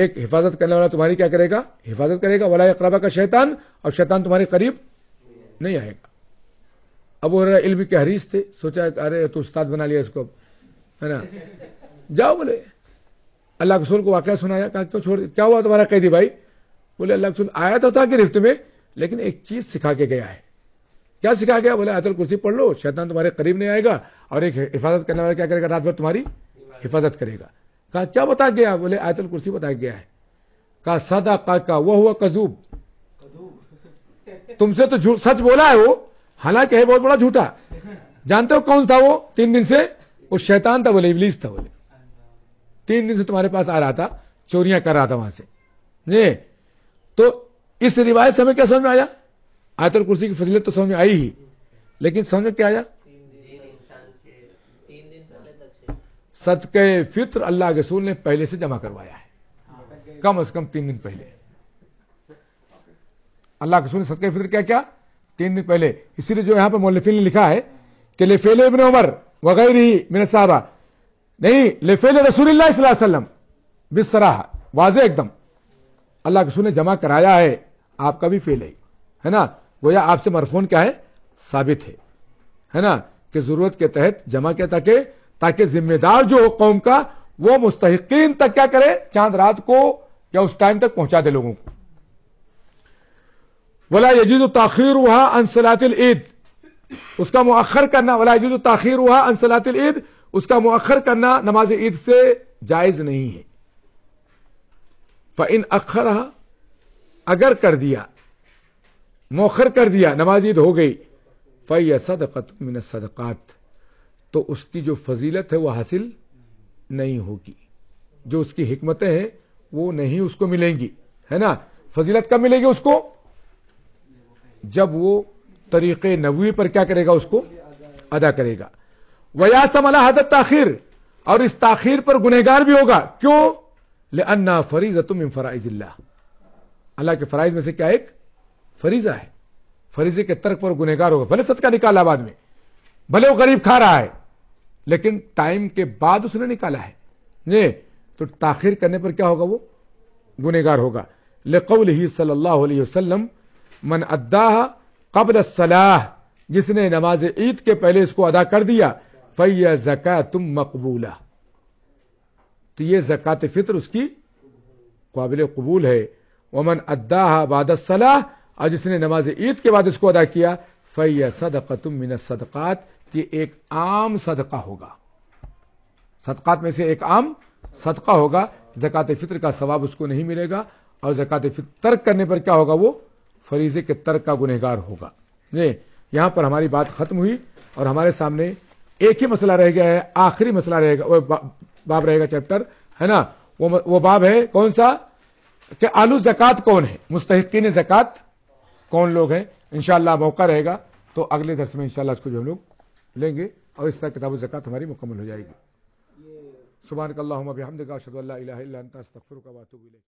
ایک حفاظت کرنے والا تمہاری کیا کرے گا حفاظت کرے گا ولا اقرابا کا شیطان اور شیطان تمہارے قریب نہیں آئے گا اب وہ علم کے تھے سوچا ارے تو استاد بنا لیا اس کو ہے نا جاؤ بولے اللہ کسول کو واقعہ سنایا کہا کیوں چھوڑ کیا ہوا تمہارا قیدی بھائی بولے اللہ کسول آیا تو تھا گرفت میں لیکن ایک چیز سکھا کے گیا ہے کیا سکھا گیا بولے آتل کرسی پڑھ لو شیطان تمہارے قریب نہیں آئے گا اور ایک حفاظت کرنے والا کیا کرے گا رات بھر تمہاری حفاظت کرے گا کہا کیا بتا گیا بولے آیت الکرسی بتایا گیا ہے کہا سادہ کا کا وہ ہوا کزوب تم سے تو سچ بولا ہے وہ حالانکہ ہے بہت بڑا جھوٹا جانتے ہو کون تھا وہ تین دن سے وہ شیطان تھا بولے ابلیس تھا بولے تین دن سے تمہارے پاس آ رہا تھا چوریاں کر رہا تھا وہاں سے نہیں جی، تو اس روایت سے ہمیں کیا سمجھ میں آیا آیت الکرسی کی فضیلت تو سمجھ میں آئی ہی لیکن سمجھ میں کیا آیا صدقہ فطر اللہ کے سول نے پہلے سے جمع کروایا ہے کم از کم تین دن پہلے اللہ کے سول نے صدقہ فطر کیا کیا تین دن پہلے اسی لیے جو یہاں پہ مولفین نے لکھا ہے کہ لفیل ابن عمر وغیرہ من صحابہ نہیں لفیل رسول اللہ صلی اللہ علیہ بس بسراہ واضح ایک دم اللہ کے نے جمع کرایا ہے آپ کا بھی فیل ہے ہے نا گویا آپ سے مرفون کیا ہے ثابت ہے ہے نا کہ ضرورت کے تحت جمع کیا تاکہ تاکہ ذمہ دار جو قوم کا وہ مستحقین تک کیا کرے چاند رات کو یا اس ٹائم تک پہنچا دے لوگوں کو ولا یجید و تاخیر ہوا انسلاطل العید اس کا مؤخر کرنا تاخیراتل العید اس کا مؤخر کرنا نماز عید سے جائز نہیں ہے فن اخرا اگر کر دیا مؤخر کر دیا نماز عید ہو گئی صدقت من صدقات تو اس کی جو فضیلت ہے وہ حاصل نہیں ہوگی جو اس کی حکمتیں ہیں وہ نہیں اس کو ملیں گی ہے نا فضیلت کب ملے گی اس کو جب وہ طریقے نوی پر کیا کرے گا اس کو ادا کرے گا یا سم اللہ حدت تاخیر اور اس تاخیر پر گنہگار بھی ہوگا کیوں لنا فریض تم فرائض اللہ اللہ کے فرائض میں سے کیا ایک فریضہ ہے فریضے کے ترک پر گنہگار گار ہوگا بھلے صدقہ نکالا بعد میں بھلے وہ غریب کھا رہا ہے لیکن ٹائم کے بعد اس نے نکالا ہے نہیں جی، تو تاخیر کرنے پر کیا ہوگا وہ گنہگار ہوگا لقول ہی صلی اللہ علیہ وسلم من ادا قبل جس نے نماز عید کے پہلے اس کو ادا کر دیا فیا زکا تم مقبولہ تو یہ زکات فطر اس کی قابل قبول ہے امن باد اور نماز عید کے بعد اس کو ادا کیا فیا من صدقات صدقات میں سے ایک عام صدقہ ہوگا زکات فطر کا ثواب اس کو نہیں ملے گا اور زکات فطر ترک کرنے پر کیا ہوگا وہ فریضے کے ترک کا گنہگار ہوگا یہاں پر ہماری بات ختم ہوئی اور ہمارے سامنے ایک ہی مسئلہ رہ گیا ہے آخری مسئلہ رہے گا وہ باب رہے گا چیپٹر ہے نا وہ باب ہے کون سا کہ آلو زکات کون ہے مستحقین زکات کون لوگ ہیں انشاءاللہ موقع رہے گا تو اگلے درس میں انشاءاللہ اس کو جو ہم لوگ لیں گے اور اس طرح کتاب و زکات ہماری مکمل ہو جائے گی سبحان اللہ ہم ابھی ہم اللہ الہ الا انت استغفرک و اتوب الیک